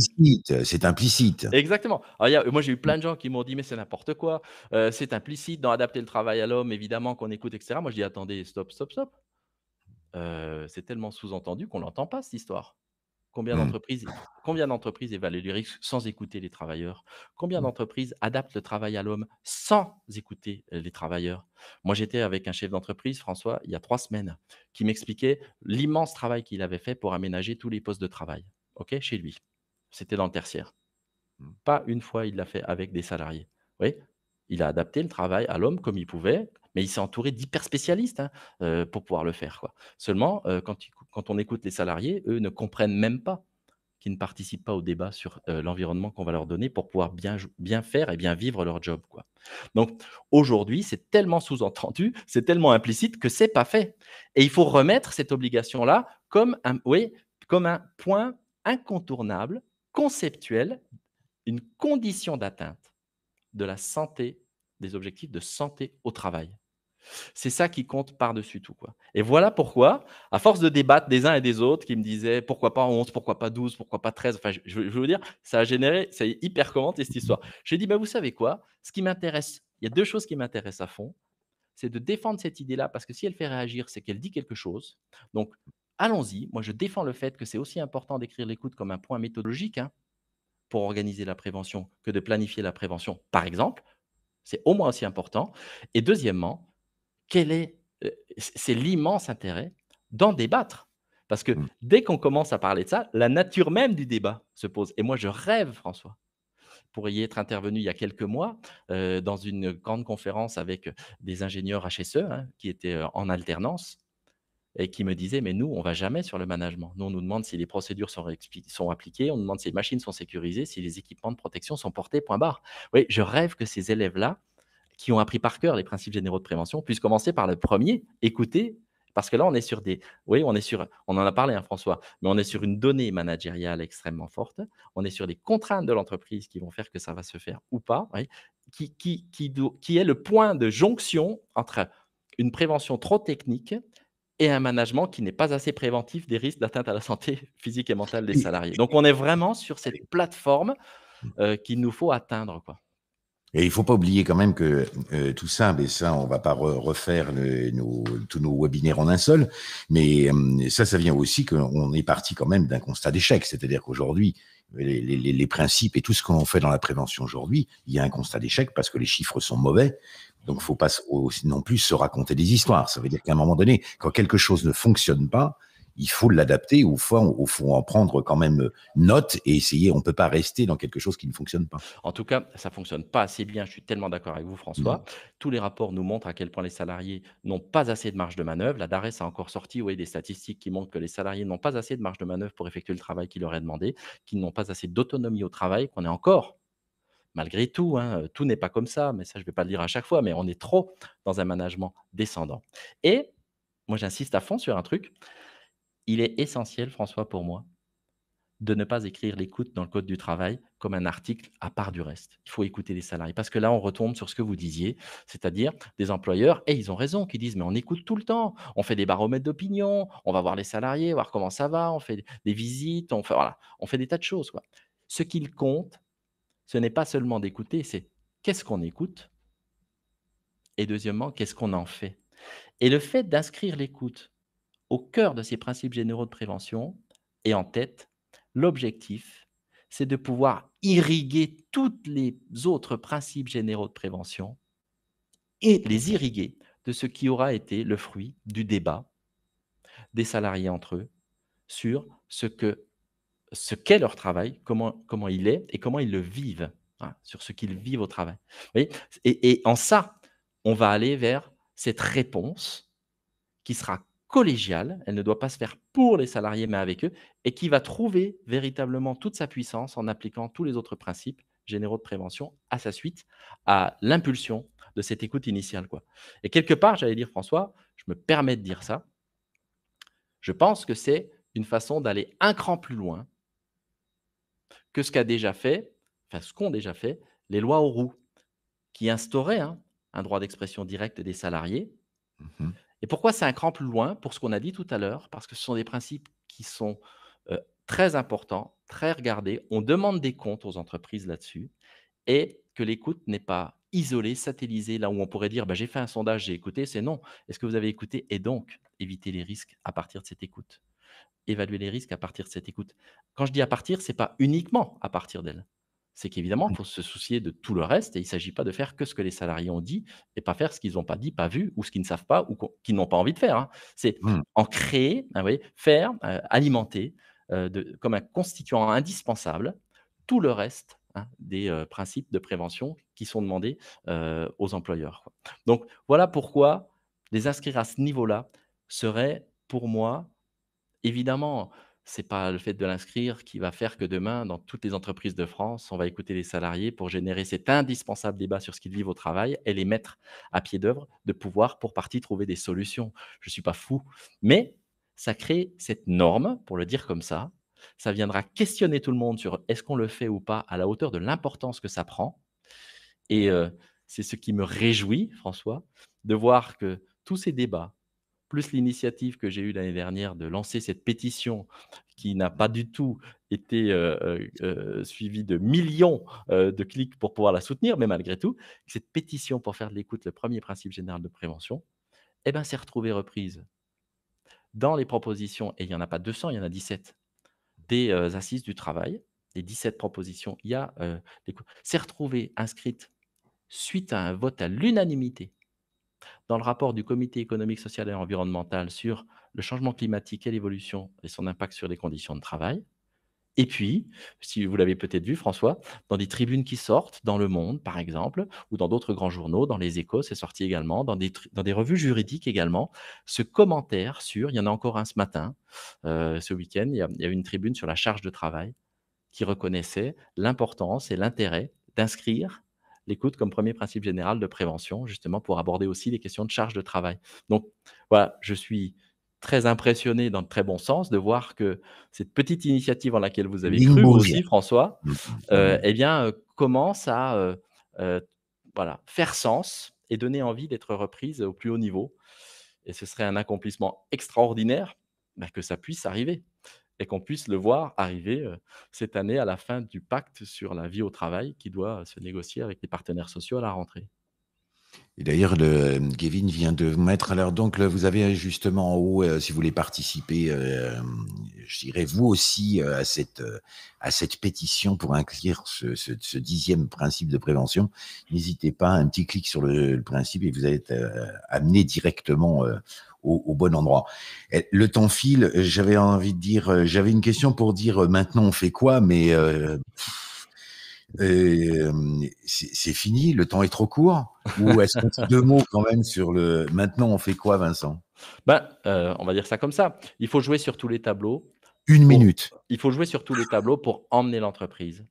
c'est implicite, Exactement. moi j'ai eu plein de gens qui m'ont dit mais c'est n'importe quoi, c'est implicite dans adapter le travail à l'homme, évidemment qu'on écoute etc. Moi je dis attendez stop stop stop, c'est tellement sous-entendu qu'on l'entend pas cette histoire. Mmh. Combien d'entreprises, évaluent les risques sans écouter les travailleurs Combien mmh. d'entreprises adaptent le travail à l'homme sans écouter les travailleurs Moi, j'étais avec un chef d'entreprise, François, il y a trois semaines, qui m'expliquait l'immense travail qu'il avait fait pour aménager tous les postes de travail, ok, chez lui. C'était dans le tertiaire. Mmh. Pas une fois il l'a fait avec des salariés. Oui, il a adapté le travail à l'homme comme il pouvait, mais il s'est entouré d'hyper spécialistes hein, euh, pour pouvoir le faire. Seulement, euh, quand, on écoute les salariés, eux ne comprennent même pas qu'ils ne participent pas au débat sur euh, l'environnement qu'on va leur donner pour pouvoir bien, faire et bien vivre leur job. Quoi. Donc aujourd'hui, c'est tellement sous-entendu, c'est tellement implicite que c'est pas fait. Et il faut remettre cette obligation-là comme un, comme un point incontournable, conceptuel, une condition d'atteinte de la santé des objectifs de santé au travail. C'est ça qui compte par-dessus tout. Quoi. Et voilà pourquoi, à force de débattre des uns et des autres, qui me disaient pourquoi pas 11, pourquoi pas 12, pourquoi pas 13, enfin, je, veux dire, ça a généré, ça hyper commenté cette histoire. J'ai dit, bah, vous savez quoi Ce qui m'intéresse, il y a deux choses qui m'intéressent à fond c'est de défendre cette idée-là, parce que si elle fait réagir, c'est qu'elle dit quelque chose. Donc, allons-y. Moi, je défends le fait que c'est aussi important d'écrire l'écoute comme un point méthodologique. Hein, pour organiser la prévention que de planifier la prévention, par exemple, c'est au moins aussi important. Et deuxièmement, quel est, euh, c'est l'immense intérêt d'en débattre. Parce que mmh. dès qu'on commence à parler de ça, la nature même du débat se pose. Et moi, je rêve, François, pour y être intervenu il y a quelques mois euh, dans une grande conférence avec des ingénieurs HSE hein, qui étaient euh, en alternance et qui me disait Mais nous, on va jamais sur le management. Nous, on nous demande si les procédures sont, sont appliquées, on nous demande si les machines sont sécurisées, si les équipements de protection sont portés, point barre. Oui, je rêve que ces élèves-là, qui ont appris par cœur les principes généraux de prévention, puissent commencer par le premier écouter. Parce que là, on est sur des. Oui, on est sur. On en a parlé, hein, François, mais on est sur une donnée managériale extrêmement forte. On est sur des contraintes de l'entreprise qui vont faire que ça va se faire ou pas. qui, qui, qui, qui est le point de jonction entre une prévention trop technique et un management qui n'est pas assez préventif des risques d'atteinte à la santé physique et mentale des salariés. Donc on est vraiment sur cette plateforme mmh. euh, qu'il nous faut atteindre. Quoi. Et il ne faut pas oublier quand même que euh, tout ça, on ça, on va pas refaire tous nos webinaires en un seul, mais euh, ça, ça vient aussi qu'on est parti quand même d'un constat d'échec, c'est-à-dire qu'aujourd'hui, les, principes et tout ce qu'on fait dans la prévention aujourd'hui, il y a un constat d'échec parce que les chiffres sont mauvais. Donc, il ne faut pas non plus se raconter des histoires. Ça veut dire qu'à un moment donné, quand quelque chose ne fonctionne pas, il faut l'adapter ou faut, faut en prendre quand même euh, note et essayer. On ne peut pas rester dans quelque chose qui ne fonctionne pas. En tout cas, ça ne fonctionne pas assez bien. Je suis tellement d'accord avec vous, François. Tous les rapports nous montrent à quel point les salariés n'ont pas assez de marge de manœuvre. La DARES a encore sorti des statistiques qui montrent que les salariés n'ont pas assez de marge de manœuvre pour effectuer le travail qui leur est demandé, qu'ils n'ont pas assez d'autonomie au travail, qu'on est encore malgré tout, hein, euh, tout n'est pas comme ça, mais ça, je ne vais pas le dire à chaque fois, mais on est trop dans un management descendant. Et moi, j'insiste à fond sur un truc, il est essentiel, François, pour moi, de ne pas écrire l'écoute dans le Code du travail comme un article à part du reste. Il faut écouter les salariés. Parce que là, on retombe sur ce que vous disiez, c'est-à-dire des employeurs, et ils ont raison, qui disent, mais on écoute tout le temps, on fait des baromètres d'opinion, on va voir les salariés, voir comment ça va, on fait des visites, on fait, voilà, on fait des tas de choses. Quoi. Ce qu'il compte, ce n'est pas seulement d'écouter, c'est qu'est-ce qu'on écoute, et deuxièmement, qu'est-ce qu'on en fait. Et le fait d'inscrire l'écoute au cœur de ces principes généraux de prévention et en tête, l'objectif, c'est de pouvoir irriguer tous les autres principes généraux de prévention et les irriguer de ce qui aura été le fruit du débat des salariés entre eux sur ce que ce qu'est leur travail, comment, comment il est et comment ils le vivent, hein, sur ce qu'ils vivent au travail. et en ça, on va aller vers cette réponse qui sera collégiale, elle ne doit pas se faire pour les salariés mais avec eux, et qui va trouver véritablement toute sa puissance en appliquant tous les autres principes généraux de prévention à sa suite, à l'impulsion de cette écoute initiale. Quoi. Et quelque part, j'allais dire, François, je me permets de dire ça, je pense que c'est une façon d'aller un cran plus loin que ce qu'a déjà fait, enfin ce qu'ont déjà fait les lois aux roues, qui instauraient hein, un droit d'expression directe des salariés, mmh et pourquoi c'est un cran plus loin pour ce qu'on a dit tout à l'heure Parce que ce sont des principes qui sont très importants, très regardés. On demande des comptes aux entreprises là-dessus et que l'écoute n'est pas isolée, satellisée, là où on pourrait dire bah, j'ai fait un sondage, j'ai écouté, c'est non. Est-ce que vous avez écouté Et donc, éviter les risques à partir de cette écoute. Évaluer les risques à partir de cette écoute. Quand je dis à partir, ce n'est pas uniquement à partir d'elle c'est qu'évidemment, il mmh. faut se soucier de tout le reste et il ne s'agit pas de faire que ce que les salariés ont dit et pas faire ce qu'ils n'ont pas dit, pas vu ou ce qu'ils ne savent pas ou qu'ils n'ont pas envie de faire. Hein. C'est mmh. en créer, hein, faire, alimenter comme un constituant indispensable tout le reste hein, des principes de prévention qui sont demandés aux employeurs. Donc voilà pourquoi les inscrire à ce niveau-là serait pour moi évidemment c'est pas le fait de l'inscrire qui va faire que demain, dans toutes les entreprises de France, on va écouter les salariés pour générer cet indispensable débat sur ce qu'ils vivent au travail et les mettre à pied d'œuvre de pouvoir, pour partie, trouver des solutions. Je ne suis pas fou, mais ça crée cette norme, pour le dire comme ça. Ça viendra questionner tout le monde sur est-ce qu'on le fait ou pas à la hauteur de l'importance que ça prend. Et euh, c'est ce qui me réjouit, François, de voir que tous ces débats, plus l'initiative que j'ai eue l'année dernière de lancer cette pétition qui n'a pas du tout été suivie de millions de clics pour pouvoir la soutenir, mais malgré tout, cette pétition pour faire de l'écoute le premier principe général de prévention, eh ben, s'est retrouvée reprise dans les propositions, et il n'y en a pas 200, il y en a 17, des assises du travail, les 17 propositions, il y a, s'est retrouvée inscrite suite à un vote à l'unanimité dans le rapport du Comité économique, social et environnemental sur le changement climatique et l'évolution et son impact sur les conditions de travail. Et puis, si vous l'avez peut-être vu, François, dans des tribunes qui sortent, dans Le Monde, par exemple, ou dans d'autres grands journaux, dans Les Échos, c'est sorti également, dans des, dans des revues juridiques également, ce commentaire sur, il y en a encore un ce matin, euh, ce week-end, il y, a, il une tribune sur la charge de travail qui reconnaissait l'importance et l'intérêt d'inscrire l'écoute comme premier principe général de prévention, justement pour aborder aussi les questions de charge de travail. Donc voilà, je suis très impressionné dans le très bon sens de voir que cette petite initiative en laquelle vous avez cru aussi, François, euh, eh bien, euh, commence à euh, voilà, faire sens et donner envie d'être reprise au plus haut niveau. Et ce serait un accomplissement extraordinaire bah, que ça puisse arriver et qu'on puisse le voir arriver euh, cette année à la fin du pacte sur la vie au travail qui doit euh, se négocier avec les partenaires sociaux à la rentrée. Et d'ailleurs, le Gavin euh, vient de vous mettre. Alors, donc, vous avez justement en haut, si vous voulez participer, je dirais vous aussi à, cette, à cette pétition pour inclure ce, ce, dixième principe de prévention. N'hésitez pas, un petit clic sur le, principe et vous êtes amené directement au, bon endroit. Le temps file. J'avais envie de dire, euh, j'avais une question pour dire euh, maintenant on fait quoi, mais euh, c'est fini. Le temps est trop court. Ou est-ce que deux mots quand même sur le maintenant on fait quoi, Vincent Ben, on va dire ça comme ça. Il faut jouer sur tous les tableaux. Une minute. il faut jouer sur tous les tableaux pour emmener l'entreprise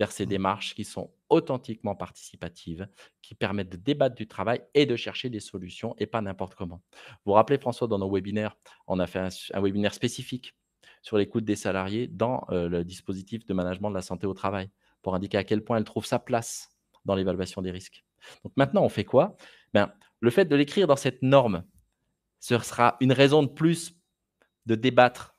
vers ces mmh. démarches qui sont authentiquement participatives, qui permettent de débattre du travail et de chercher des solutions et pas n'importe comment. Vous vous rappelez, François, dans nos webinaires, on a fait un, webinaire spécifique sur l'écoute des salariés dans euh, le dispositif de management de la santé au travail pour indiquer à quel point elle trouve sa place dans l'évaluation des risques. Donc maintenant, on fait quoi ben, Le fait de l'écrire dans cette norme, ce sera une raison de plus de débattre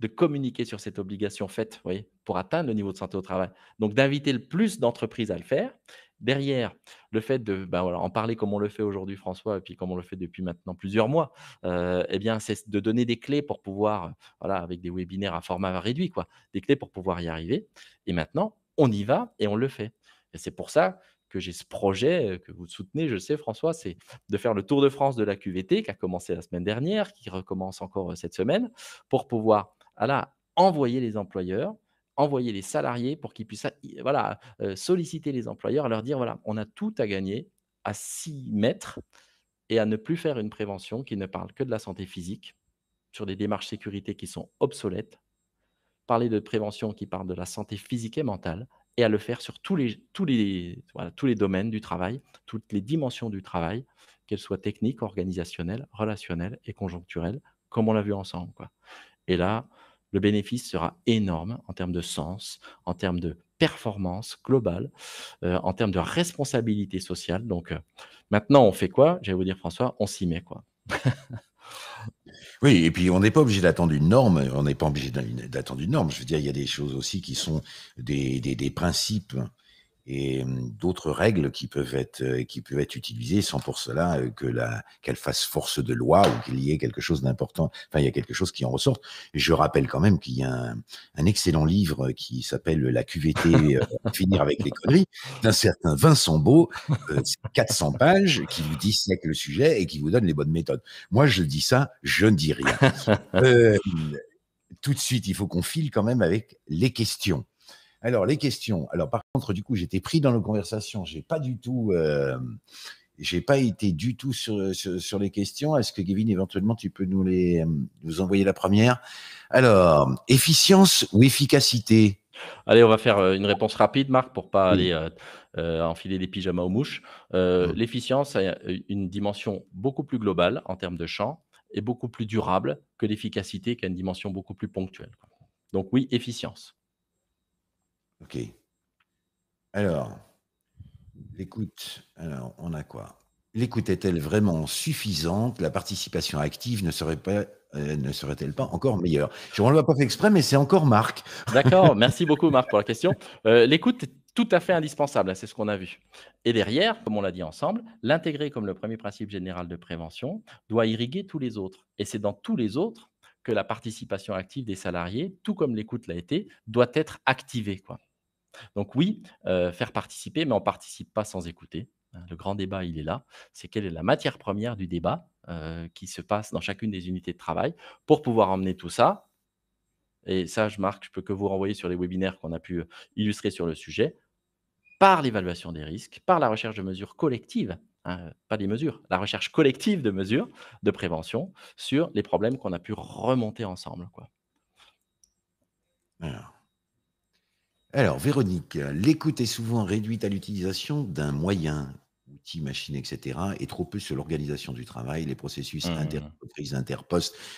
de communiquer sur cette obligation faite pour atteindre le niveau de santé au travail. Donc, d'inviter le plus d'entreprises à le faire. Derrière, le fait de ben voilà, en parler comme on le fait aujourd'hui, François, et puis comme on le fait depuis maintenant plusieurs mois, euh, eh bien, c'est de donner des clés pour pouvoir, voilà, avec des webinaires à format réduit, quoi, des clés pour pouvoir y arriver. Et maintenant, on y va et on le fait. Et c'est pour ça que j'ai ce projet euh, que vous soutenez, je sais François, c'est de faire le tour de France de la QVT qui a commencé la semaine dernière, qui recommence encore euh, cette semaine, pour pouvoir voilà, envoyer les employeurs, envoyer les salariés pour qu'ils puissent voilà, solliciter les employeurs leur dire, voilà, on a tout à gagner à s'y mettre et à ne plus faire une prévention qui ne parle que de la santé physique, sur des démarches sécurité qui sont obsolètes, parler de prévention qui parle de la santé physique et mentale, et à le faire sur tous les, tous les, tous les domaines du travail, toutes les dimensions du travail, qu'elles soient techniques, organisationnelles, relationnelles et conjoncturelles, comme on l'a vu ensemble. Quoi. Et là, le bénéfice sera énorme en termes de sens, en termes de performance globale, euh, en termes de responsabilité sociale. Donc euh, maintenant, on fait quoi J'allais vous dire, François, on s'y met quoi. oui, et puis on n'est pas obligé d'attendre une norme, on n'est pas obligé d'attendre une norme. Je veux dire, il y a des choses aussi qui sont des, des, des principes et d'autres règles qui peuvent être qui peuvent être utilisées sans pour cela que la qu'elle fasse force de loi ou qu'il y ait quelque chose d'important. Enfin, il y a quelque chose qui en ressorte. Je rappelle quand même qu'il y a un, excellent livre qui s'appelle La QVT euh, finir avec les conneries d'un certain Vincent Beau, 400 euh, pages qui vous que le sujet et qui vous donne les bonnes méthodes. Moi, je dis ça, je ne dis rien. tout de suite, il faut qu'on file quand même avec les questions. Alors, les questions. Alors, par contre, du coup, j'étais pris dans nos conversations. J'ai pas du tout. Euh, j'ai pas été du tout sur, les questions. Est-ce que Kevin, éventuellement, tu peux nous les euh, envoyer la première Alors, efficience ou efficacité Allez, on va faire euh, une réponse rapide, Marc, pour pas aller enfiler les pyjamas aux mouches. Mmh. L'efficience a une dimension beaucoup plus globale en termes de champ et beaucoup plus durable que l'efficacité, qui a une dimension beaucoup plus ponctuelle. Donc oui, efficience. Ok. Alors, l'écoute, alors on a quoi L'écoute est-elle vraiment suffisante La participation active ne serait pas euh, ne serait-elle pas encore meilleure Je ne vois pas fait exprès, mais c'est encore Marc. D'accord, merci beaucoup Marc pour la question. Euh, l'écoute est tout à fait indispensable, c'est ce qu'on a vu. Et derrière, comme on l'a dit ensemble, l'intégrer comme le premier principe général de prévention doit irriguer tous les autres. Et c'est dans tous les autres que la participation active des salariés, tout comme l'écoute l'a été, doit être activée. Donc oui, euh, faire participer, mais on participe pas sans écouter. Hein. Le grand débat, il est là. C'est quelle est la matière première du débat euh, qui se passe dans chacune des unités de travail pour pouvoir emmener tout ça. Et ça, je marque, je peux que vous renvoyer sur les webinaires qu'on a pu euh, illustrer sur le sujet par l'évaluation des risques, par la recherche de mesures collectives hein, pas des mesures, la recherche collective de mesures de prévention sur les problèmes qu'on a pu remonter ensemble. Quoi. Alors, Véronique, l'écoute est souvent réduite à l'utilisation d'un moyen, outil, machine, etc., et trop peu sur l'organisation du travail, les processus inter-entreprise, mmh. inter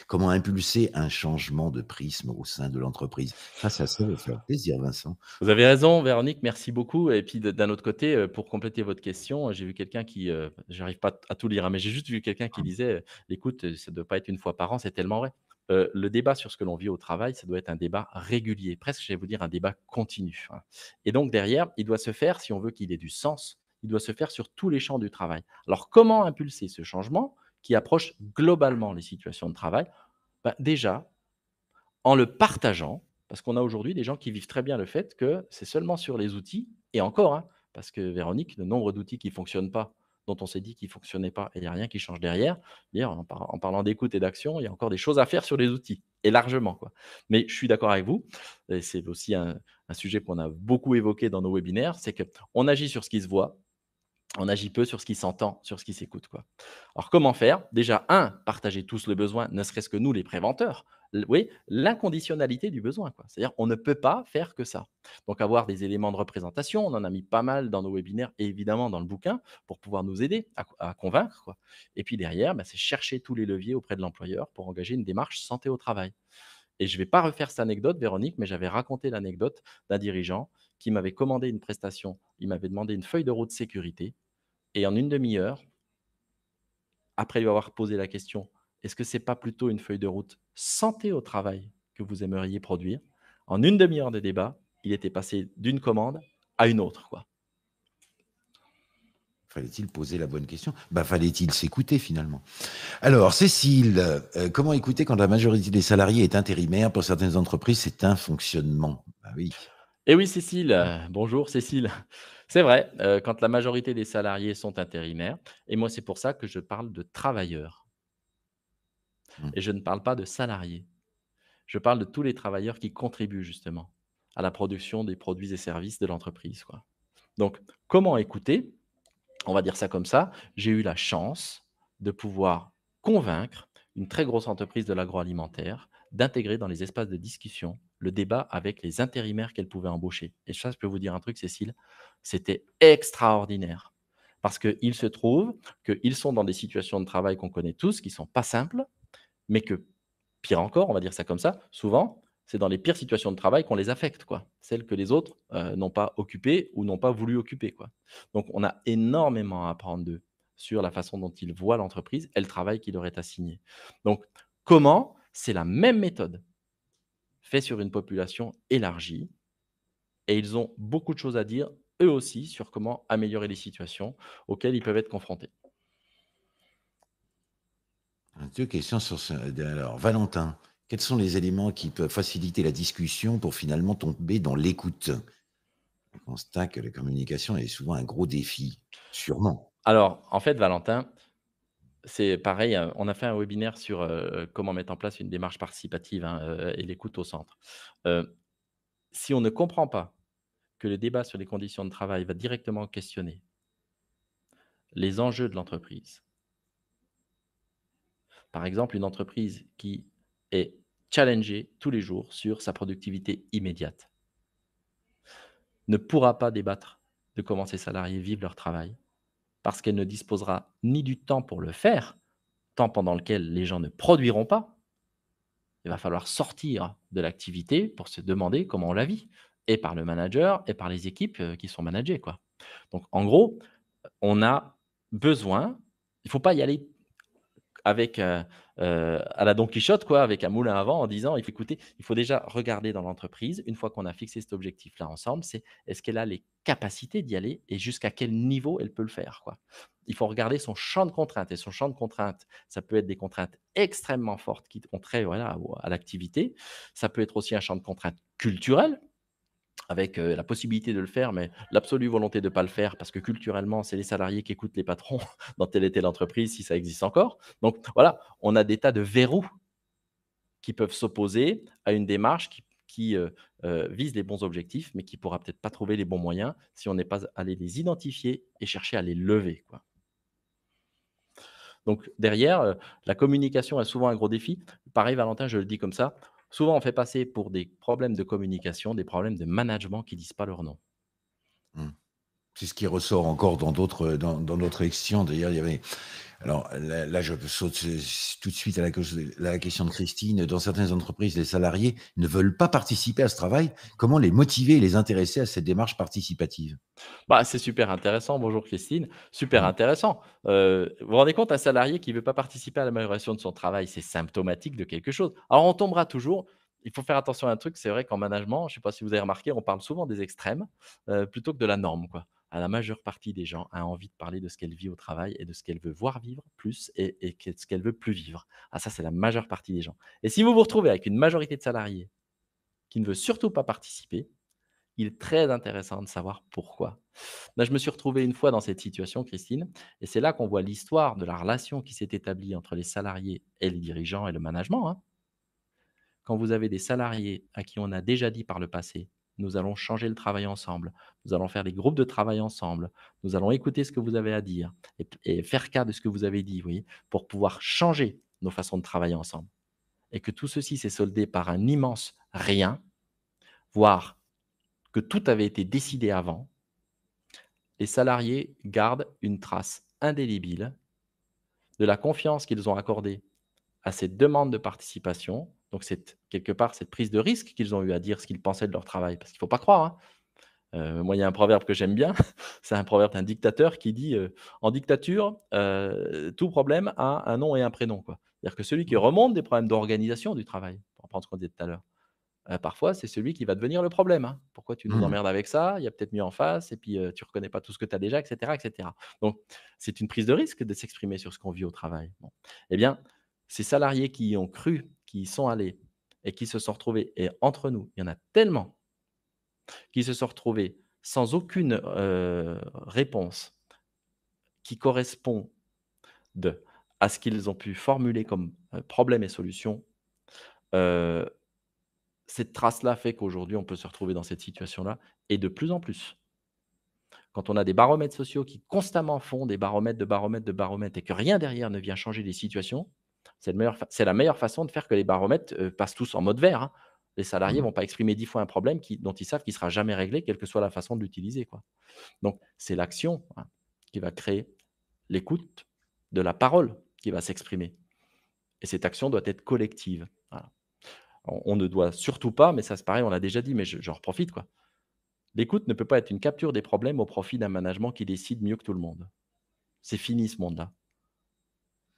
comment impulser un changement de prisme au sein de l'entreprise. à ça, ça va faire plaisir, Vincent. Vous avez raison, Véronique, merci beaucoup. Et puis d'un autre côté, euh, pour compléter votre question, euh, j'ai vu quelqu'un qui, euh, j'arrive pas à tout lire, hein, mais j'ai juste vu quelqu'un qui ah. disait, l'écoute ça ne doit pas être une fois par an, c'est tellement vrai le débat sur ce que l'on vit au travail, ça doit être un débat régulier, presque, je vais vous dire, un débat continu. Hein. Et donc, derrière, il doit se faire, si on veut qu'il ait du sens, il doit se faire sur tous les champs du travail. Alors, comment impulser ce changement qui approche globalement les situations de travail ben, Déjà, en le partageant, parce qu'on a aujourd'hui des gens qui vivent très bien le fait que c'est seulement sur les outils, et encore, hein, parce que Véronique, le nombre d'outils qui ne fonctionnent pas, dont on s'est dit qu'il ne fonctionnait pas et il n'y a rien qui change derrière. en, parlant d'écoute et d'action, il y a encore des choses à faire sur les outils et largement. Quoi. Mais je suis d'accord avec vous, et c'est aussi un, sujet qu'on a beaucoup évoqué dans nos webinaires, c'est qu'on agit sur ce qui se voit, on agit peu sur ce qui s'entend, sur ce qui s'écoute. Alors comment faire Déjà, un, partager tous le besoin, ne serait-ce que nous les préventeurs oui, l'inconditionnalité du besoin. C'est-à-dire, on ne peut pas faire que ça. Donc, avoir des éléments de représentation, on en a mis pas mal dans nos webinaires et évidemment dans le bouquin pour pouvoir nous aider à, convaincre. Quoi. Et puis derrière, bah, c'est chercher tous les leviers auprès de l'employeur pour engager une démarche santé au travail. Et je ne vais pas refaire cette anecdote, Véronique, mais j'avais raconté l'anecdote d'un dirigeant qui m'avait commandé une prestation. Il m'avait demandé une feuille de route sécurité. Et en une demi-heure, après lui avoir posé la question est-ce que ce n'est pas plutôt une feuille de route santé au travail que vous aimeriez produire En une demi-heure de débat, il était passé d'une commande à une autre. Quoi. Fallait-il poser la bonne question bah, Fallait-il s'écouter finalement Alors, Cécile, euh, comment écouter quand la majorité des salariés est intérimaire Pour certaines entreprises, c'est un fonctionnement. Bah oui. Eh oui, Cécile. bonjour, Cécile. C'est vrai, euh, quand la majorité des salariés sont intérimaires, et moi, c'est pour ça que je parle de travailleurs. Mmh. Et je ne parle pas de salariés. Je parle de tous les travailleurs qui contribuent justement à la production des produits et services de l'entreprise. Donc, comment écouter On va dire ça comme ça. J'ai eu la chance de pouvoir convaincre une très grosse entreprise de l'agroalimentaire d'intégrer dans les espaces de discussion le débat avec les intérimaires qu'elle pouvait embaucher. Et ça, je peux vous dire un truc, Cécile, c'était extraordinaire. Parce qu'il se trouve qu'ils sont dans des situations de travail qu'on connaît tous, qui ne sont pas simples, mais que, pire encore, on va dire ça comme ça, souvent, c'est dans les pires situations de travail qu'on les affecte, quoi. Celles que les autres euh, n'ont pas occupées ou n'ont pas voulu occuper, quoi. Donc, on a énormément à apprendre d'eux sur la façon dont ils voient l'entreprise et le travail qui leur est assigné. Donc, comment C'est la même méthode, faite sur une population élargie, et ils ont beaucoup de choses à dire, eux aussi, sur comment améliorer les situations auxquelles ils peuvent être confrontés. Deux questions sur ce. Euh, alors, Valentin, quels sont les éléments qui peuvent faciliter la discussion pour finalement tomber dans l'écoute On constate que la communication est souvent un gros défi, sûrement. Alors, en fait, Valentin, c'est pareil, euh, on a fait un webinaire sur euh, comment mettre en place une démarche participative hein, et l'écoute au centre. si on ne comprend pas que le débat sur les conditions de travail va directement questionner les enjeux de l'entreprise, par exemple, une entreprise qui est challengée tous les jours sur sa productivité immédiate ne pourra pas débattre de comment ses salariés vivent leur travail parce qu'elle ne disposera ni du temps pour le faire, temps pendant lequel les gens ne produiront pas. Il va falloir sortir de l'activité pour se demander comment on la vit, et par le manager, et par les équipes euh, qui sont managées. Quoi. Donc en gros, on a besoin, il ne faut pas y aller avec euh, euh, à la Don Quichotte, quoi, avec un moulin à vent, en disant il faut, écoutez, il faut déjà regarder dans l'entreprise, une fois qu'on a fixé cet objectif-là ensemble, c'est est-ce qu'elle a les capacités d'y aller et jusqu'à quel niveau elle peut le faire. Quoi. Il faut regarder son champ de contraintes. Et son champ de contraintes, ça peut être des contraintes extrêmement fortes qui ont trait à, l'activité. Ça peut être aussi un champ de contraintes culturel avec la possibilité de le faire, mais l'absolue volonté de ne pas le faire, parce que culturellement, c'est les salariés qui écoutent les patrons dans telle et telle entreprise, si ça existe encore. Donc voilà, on a des tas de verrous qui peuvent s'opposer à une démarche qui, vise les bons objectifs, mais qui pourra peut-être pas trouver les bons moyens si on n'est pas allé les identifier et chercher à les lever. Donc derrière, la communication est souvent un gros défi. Pareil, Valentin, je le dis comme ça, Souvent, on fait passer pour des problèmes de communication, des problèmes de management qui disent pas leur nom. C'est ce qui ressort encore dans d'autres dans, dans D'ailleurs, il y avait. Alors là, je saute tout de suite à la, question de Christine. Dans certaines entreprises, les salariés ne veulent pas participer à ce travail. Comment les motiver et les intéresser à cette démarche participative bah, C'est super intéressant. Bonjour Christine. Super mmh. intéressant. vous euh, vous rendez compte, un salarié qui ne veut pas participer à l'amélioration de son travail, c'est symptomatique de quelque chose. Alors on tombera toujours il faut faire attention à un truc. C'est vrai qu'en management, je ne sais pas si vous avez remarqué, on parle souvent des extrêmes euh, plutôt que de la norme. Quoi à la majeure partie des gens a envie de parler de ce qu'elle vit au travail et de ce qu'elle veut voir vivre plus et, de ce qu'elle veut plus vivre. Ah, ça, c'est la majeure partie des gens. Et si vous vous retrouvez avec une majorité de salariés qui ne veut surtout pas participer, il est très intéressant de savoir pourquoi. Ben, je me suis retrouvé une fois dans cette situation, Christine, et c'est là qu'on voit l'histoire de la relation qui s'est établie entre les salariés et les dirigeants et le management. Hein. Quand vous avez des salariés à qui on a déjà dit par le passé nous allons changer le travail ensemble, nous allons faire des groupes de travail ensemble, nous allons écouter ce que vous avez à dire et, faire cas de ce que vous avez dit, oui, pour pouvoir changer nos façons de travailler ensemble. Et que tout ceci s'est soldé par un immense rien, voire que tout avait été décidé avant, les salariés gardent une trace indélébile de la confiance qu'ils ont accordée à cette demande de participation donc, c'est quelque part cette prise de risque qu'ils ont eu à dire ce qu'ils pensaient de leur travail. Parce qu'il ne faut pas croire. Hein. Euh, moi, il y a un proverbe que j'aime bien. c'est un proverbe d'un dictateur qui dit euh, En dictature, euh, tout problème a un nom et un prénom. C'est-à-dire que celui qui remonte des problèmes d'organisation du travail, pour prendre ce qu'on disait tout à l'heure, parfois, c'est celui qui va devenir le problème. Hein. Pourquoi tu nous mmh. emmerdes avec ça Il y a peut-être mieux en face, et puis tu ne reconnais pas tout ce que tu as déjà, etc. etc. Donc, c'est une prise de risque de s'exprimer sur ce qu'on vit au travail. Eh bien, ces salariés qui y ont cru, qui y sont allés et qui se sont retrouvés, et entre nous, il y en a tellement qui se sont retrouvés sans aucune euh, réponse qui correspond à ce qu'ils ont pu formuler comme euh, problème et solution, euh, cette trace-là fait qu'aujourd'hui, on peut se retrouver dans cette situation-là, et de plus en plus. Quand on a des baromètres sociaux qui constamment font des baromètres de baromètres de baromètres et que rien derrière ne vient changer les situations, c'est la meilleure façon de faire que les baromètres euh, passent tous en mode vert. Hein. Les salariés ne mmh. vont pas exprimer dix fois un problème qui, dont ils savent qu'il ne sera jamais réglé, quelle que soit la façon de l'utiliser. Donc, c'est l'action hein, qui va créer l'écoute de la parole qui va s'exprimer. Et cette action doit être collective. On, ne doit surtout pas, mais ça se pareil, on l'a déjà dit, mais j'en profite. quoi. L'écoute ne peut pas être une capture des problèmes au profit d'un management qui décide mieux que tout le monde. C'est fini ce monde-là.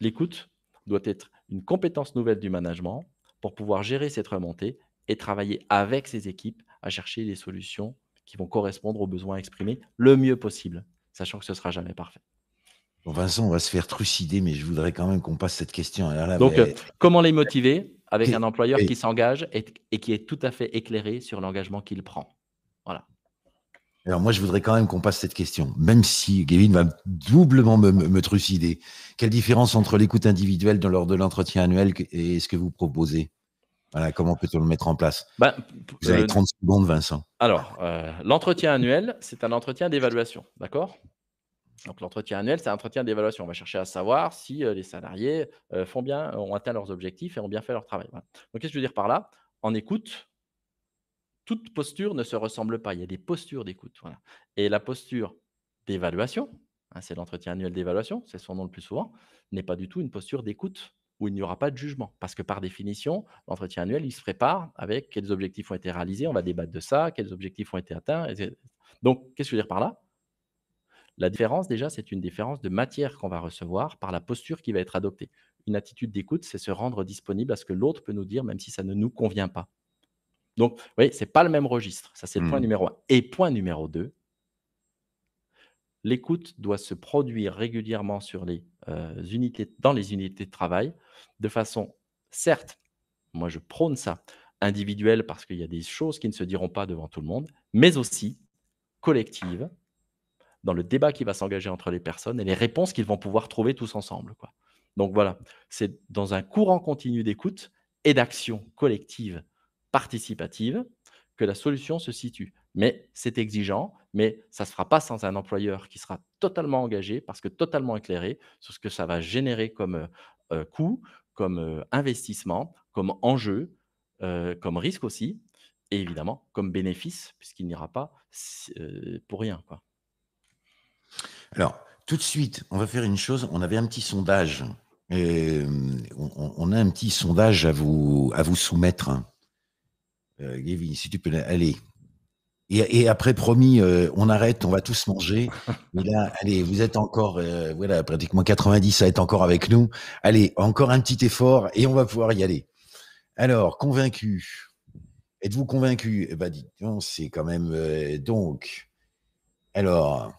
L'écoute, doit être une compétence nouvelle du management pour pouvoir gérer cette remontée et travailler avec ses équipes à chercher des solutions qui vont correspondre aux besoins exprimés le mieux possible, sachant que ce ne sera jamais parfait. Vincent, on va se faire trucider, mais je voudrais quand même qu'on passe cette question. Donc, euh, comment les motiver avec un employeur qui s'engage et, qui est tout à fait éclairé sur l'engagement qu'il prend alors moi, je voudrais quand même qu'on passe cette question, même si Gavin va doublement me, trucider. Quelle différence entre l'écoute individuelle dans, lors de l'entretien annuel et ce que vous proposez Comment peut-on le mettre en place ben, Vous avez 30 euh, secondes, Vincent. Alors, euh, l'entretien annuel, c'est un entretien d'évaluation, d'accord donc l'entretien annuel, c'est un entretien d'évaluation. On va chercher à savoir si euh, les salariés font bien, ont atteint leurs objectifs et ont bien fait leur travail. Donc qu'est-ce que je veux dire par là En écoute, toute posture ne se ressemble pas. Il y a des postures d'écoute. Et la posture d'évaluation, hein, c'est l'entretien annuel d'évaluation, c'est son nom le plus souvent, n'est pas du tout une posture d'écoute où il n'y aura pas de jugement. Parce que par définition, l'entretien annuel, il se prépare avec quels objectifs ont été réalisés, on va débattre de ça, quels objectifs ont été atteints. Donc, qu'est-ce que je veux dire par là La différence, déjà, c'est une différence de matière qu'on va recevoir par la posture qui va être adoptée. Une attitude d'écoute, c'est se rendre disponible à ce que l'autre peut nous dire, même si ça ne nous convient pas. Donc, vous voyez, ce n'est pas le même registre. Ça, c'est le point mmh. numéro un. Et point numéro deux, l'écoute doit se produire régulièrement sur les, euh, unités, dans les unités de travail de façon, certes, moi je prône ça, individuelle parce qu'il y a des choses qui ne se diront pas devant tout le monde, mais aussi collective dans le débat qui va s'engager entre les personnes et les réponses qu'ils vont pouvoir trouver tous ensemble. Donc voilà, c'est dans un courant continu d'écoute et d'action collective participative que la solution se situe. Mais c'est exigeant, mais ça ne se fera pas sans un employeur qui sera totalement engagé, parce que totalement éclairé sur ce que ça va générer comme euh, euh, coût, comme euh, investissement, comme enjeu, comme risque aussi, et évidemment comme bénéfice, puisqu'il n'ira pas pour rien. Quoi. Alors, tout de suite, on va faire une chose. On avait un petit sondage. on, a un petit sondage à vous, à vous soumettre. Euh, Gévin, si tu peux, aller Et, après, promis, euh, on arrête, on va tous manger. Mais allez, vous êtes encore, euh, voilà, pratiquement 90 à être encore avec nous. Allez, encore un petit effort et on va pouvoir y aller. Alors, convaincu. Êtes-vous convaincu Eh bien, dites c'est quand même donc. Alors,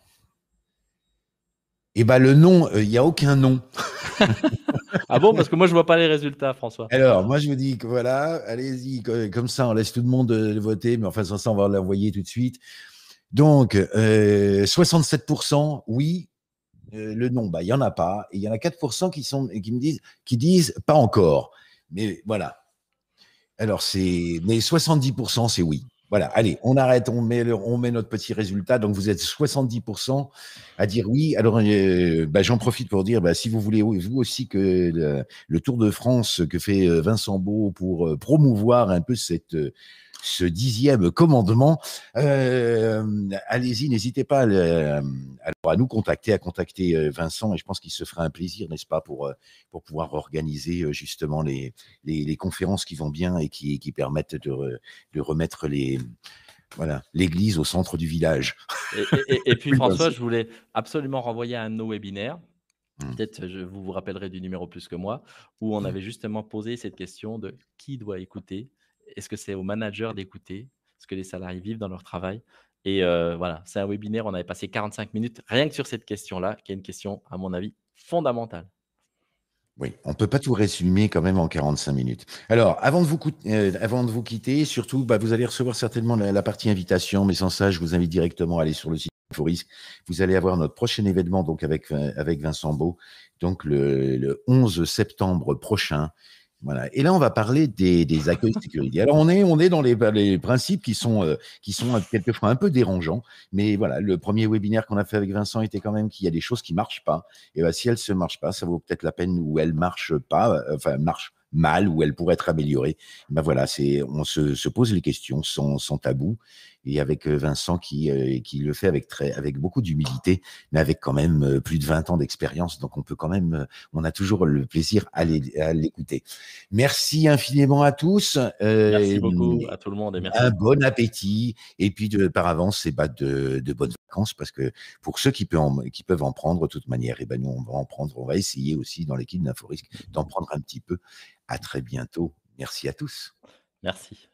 eh ben le nom, euh, il n'y a aucun nom. ah bon Parce que moi, je vois pas les résultats, François. Alors, moi, je vous dis que voilà, allez-y, comme ça, on laisse tout le monde euh, voter, mais enfin, sans ça, on va l'envoyer tout de suite. Donc, 67%, euh, oui, le nom, il bah, n'y en a pas. il y en a 4% qui, sont, qui me disent, qui disent pas encore. Mais voilà. Alors, c'est. Mais 70%, c'est oui. Voilà, allez, on arrête, on met, on met notre petit résultat. Donc, vous êtes 70% à dire oui. Alors, euh, bah, j'en profite pour dire, bah, si vous voulez, vous aussi, que le, le, Tour de France que fait euh, Vincent Beau pour euh, promouvoir un peu cette ce dixième commandement. Euh, allez-y, n'hésitez pas à, euh, à, nous contacter, à contacter euh, Vincent, et je pense qu'il se fera un plaisir, n'est-ce pas, pour, pour pouvoir organiser justement les, les, conférences qui vont bien et qui, permettent de, de remettre les voilà, l'église au centre du village. Et, puis François, je voulais absolument renvoyer à un de nos webinaires. Hum. Peut-être je vous vous rappellerez du numéro plus que moi, où on hum. avait justement posé cette question de qui doit écouter est-ce que c'est au manager mmh. d'écouter ce que les salariés vivent dans leur travail Et euh, voilà, c'est un webinaire, on avait passé 45 minutes rien que sur cette question-là, qui est une question, à mon avis, fondamentale. Oui, on ne peut pas tout résumer quand même en 45 minutes. Alors, avant de vous, euh, avant de vous quitter, surtout, bah, vous allez recevoir certainement la, partie invitation, mais sans ça, je vous invite directement à aller sur le site Foris. Vous allez avoir notre prochain événement donc avec, euh, avec Vincent Beau, donc le, le 11 septembre prochain. Et là, on va parler des, des accueils de sécurité. Alors, on est, on est dans les, principes qui sont, euh, qui sont quelquefois un peu dérangeants. Mais voilà, le premier webinaire qu'on a fait avec Vincent était quand même qu'il y a des choses qui marchent pas. Et bah, si elles se marchent pas, ça vaut peut-être la peine ou elles marchent pas, euh, enfin, marchent mal ou elles pourraient être améliorées. Ben voilà, c'est, on se, pose les questions sans, sans tabou et avec euh, Vincent qui, euh, qui le fait avec, très, avec beaucoup d'humilité, mais avec quand même euh, plus de 20 ans d'expérience. Donc on peut quand même, on a toujours le plaisir à l'écouter. Merci infiniment à tous. merci beaucoup à tout le monde et Un bon appétit. Et puis de, par avance, c'est de, bonnes vacances parce que pour ceux qui peuvent en, prendre, de toute manière, et eh ben nous on va en prendre, on va essayer aussi dans l'équipe d'Inforisque d'en prendre un petit peu. À très bientôt. Merci à tous. Merci.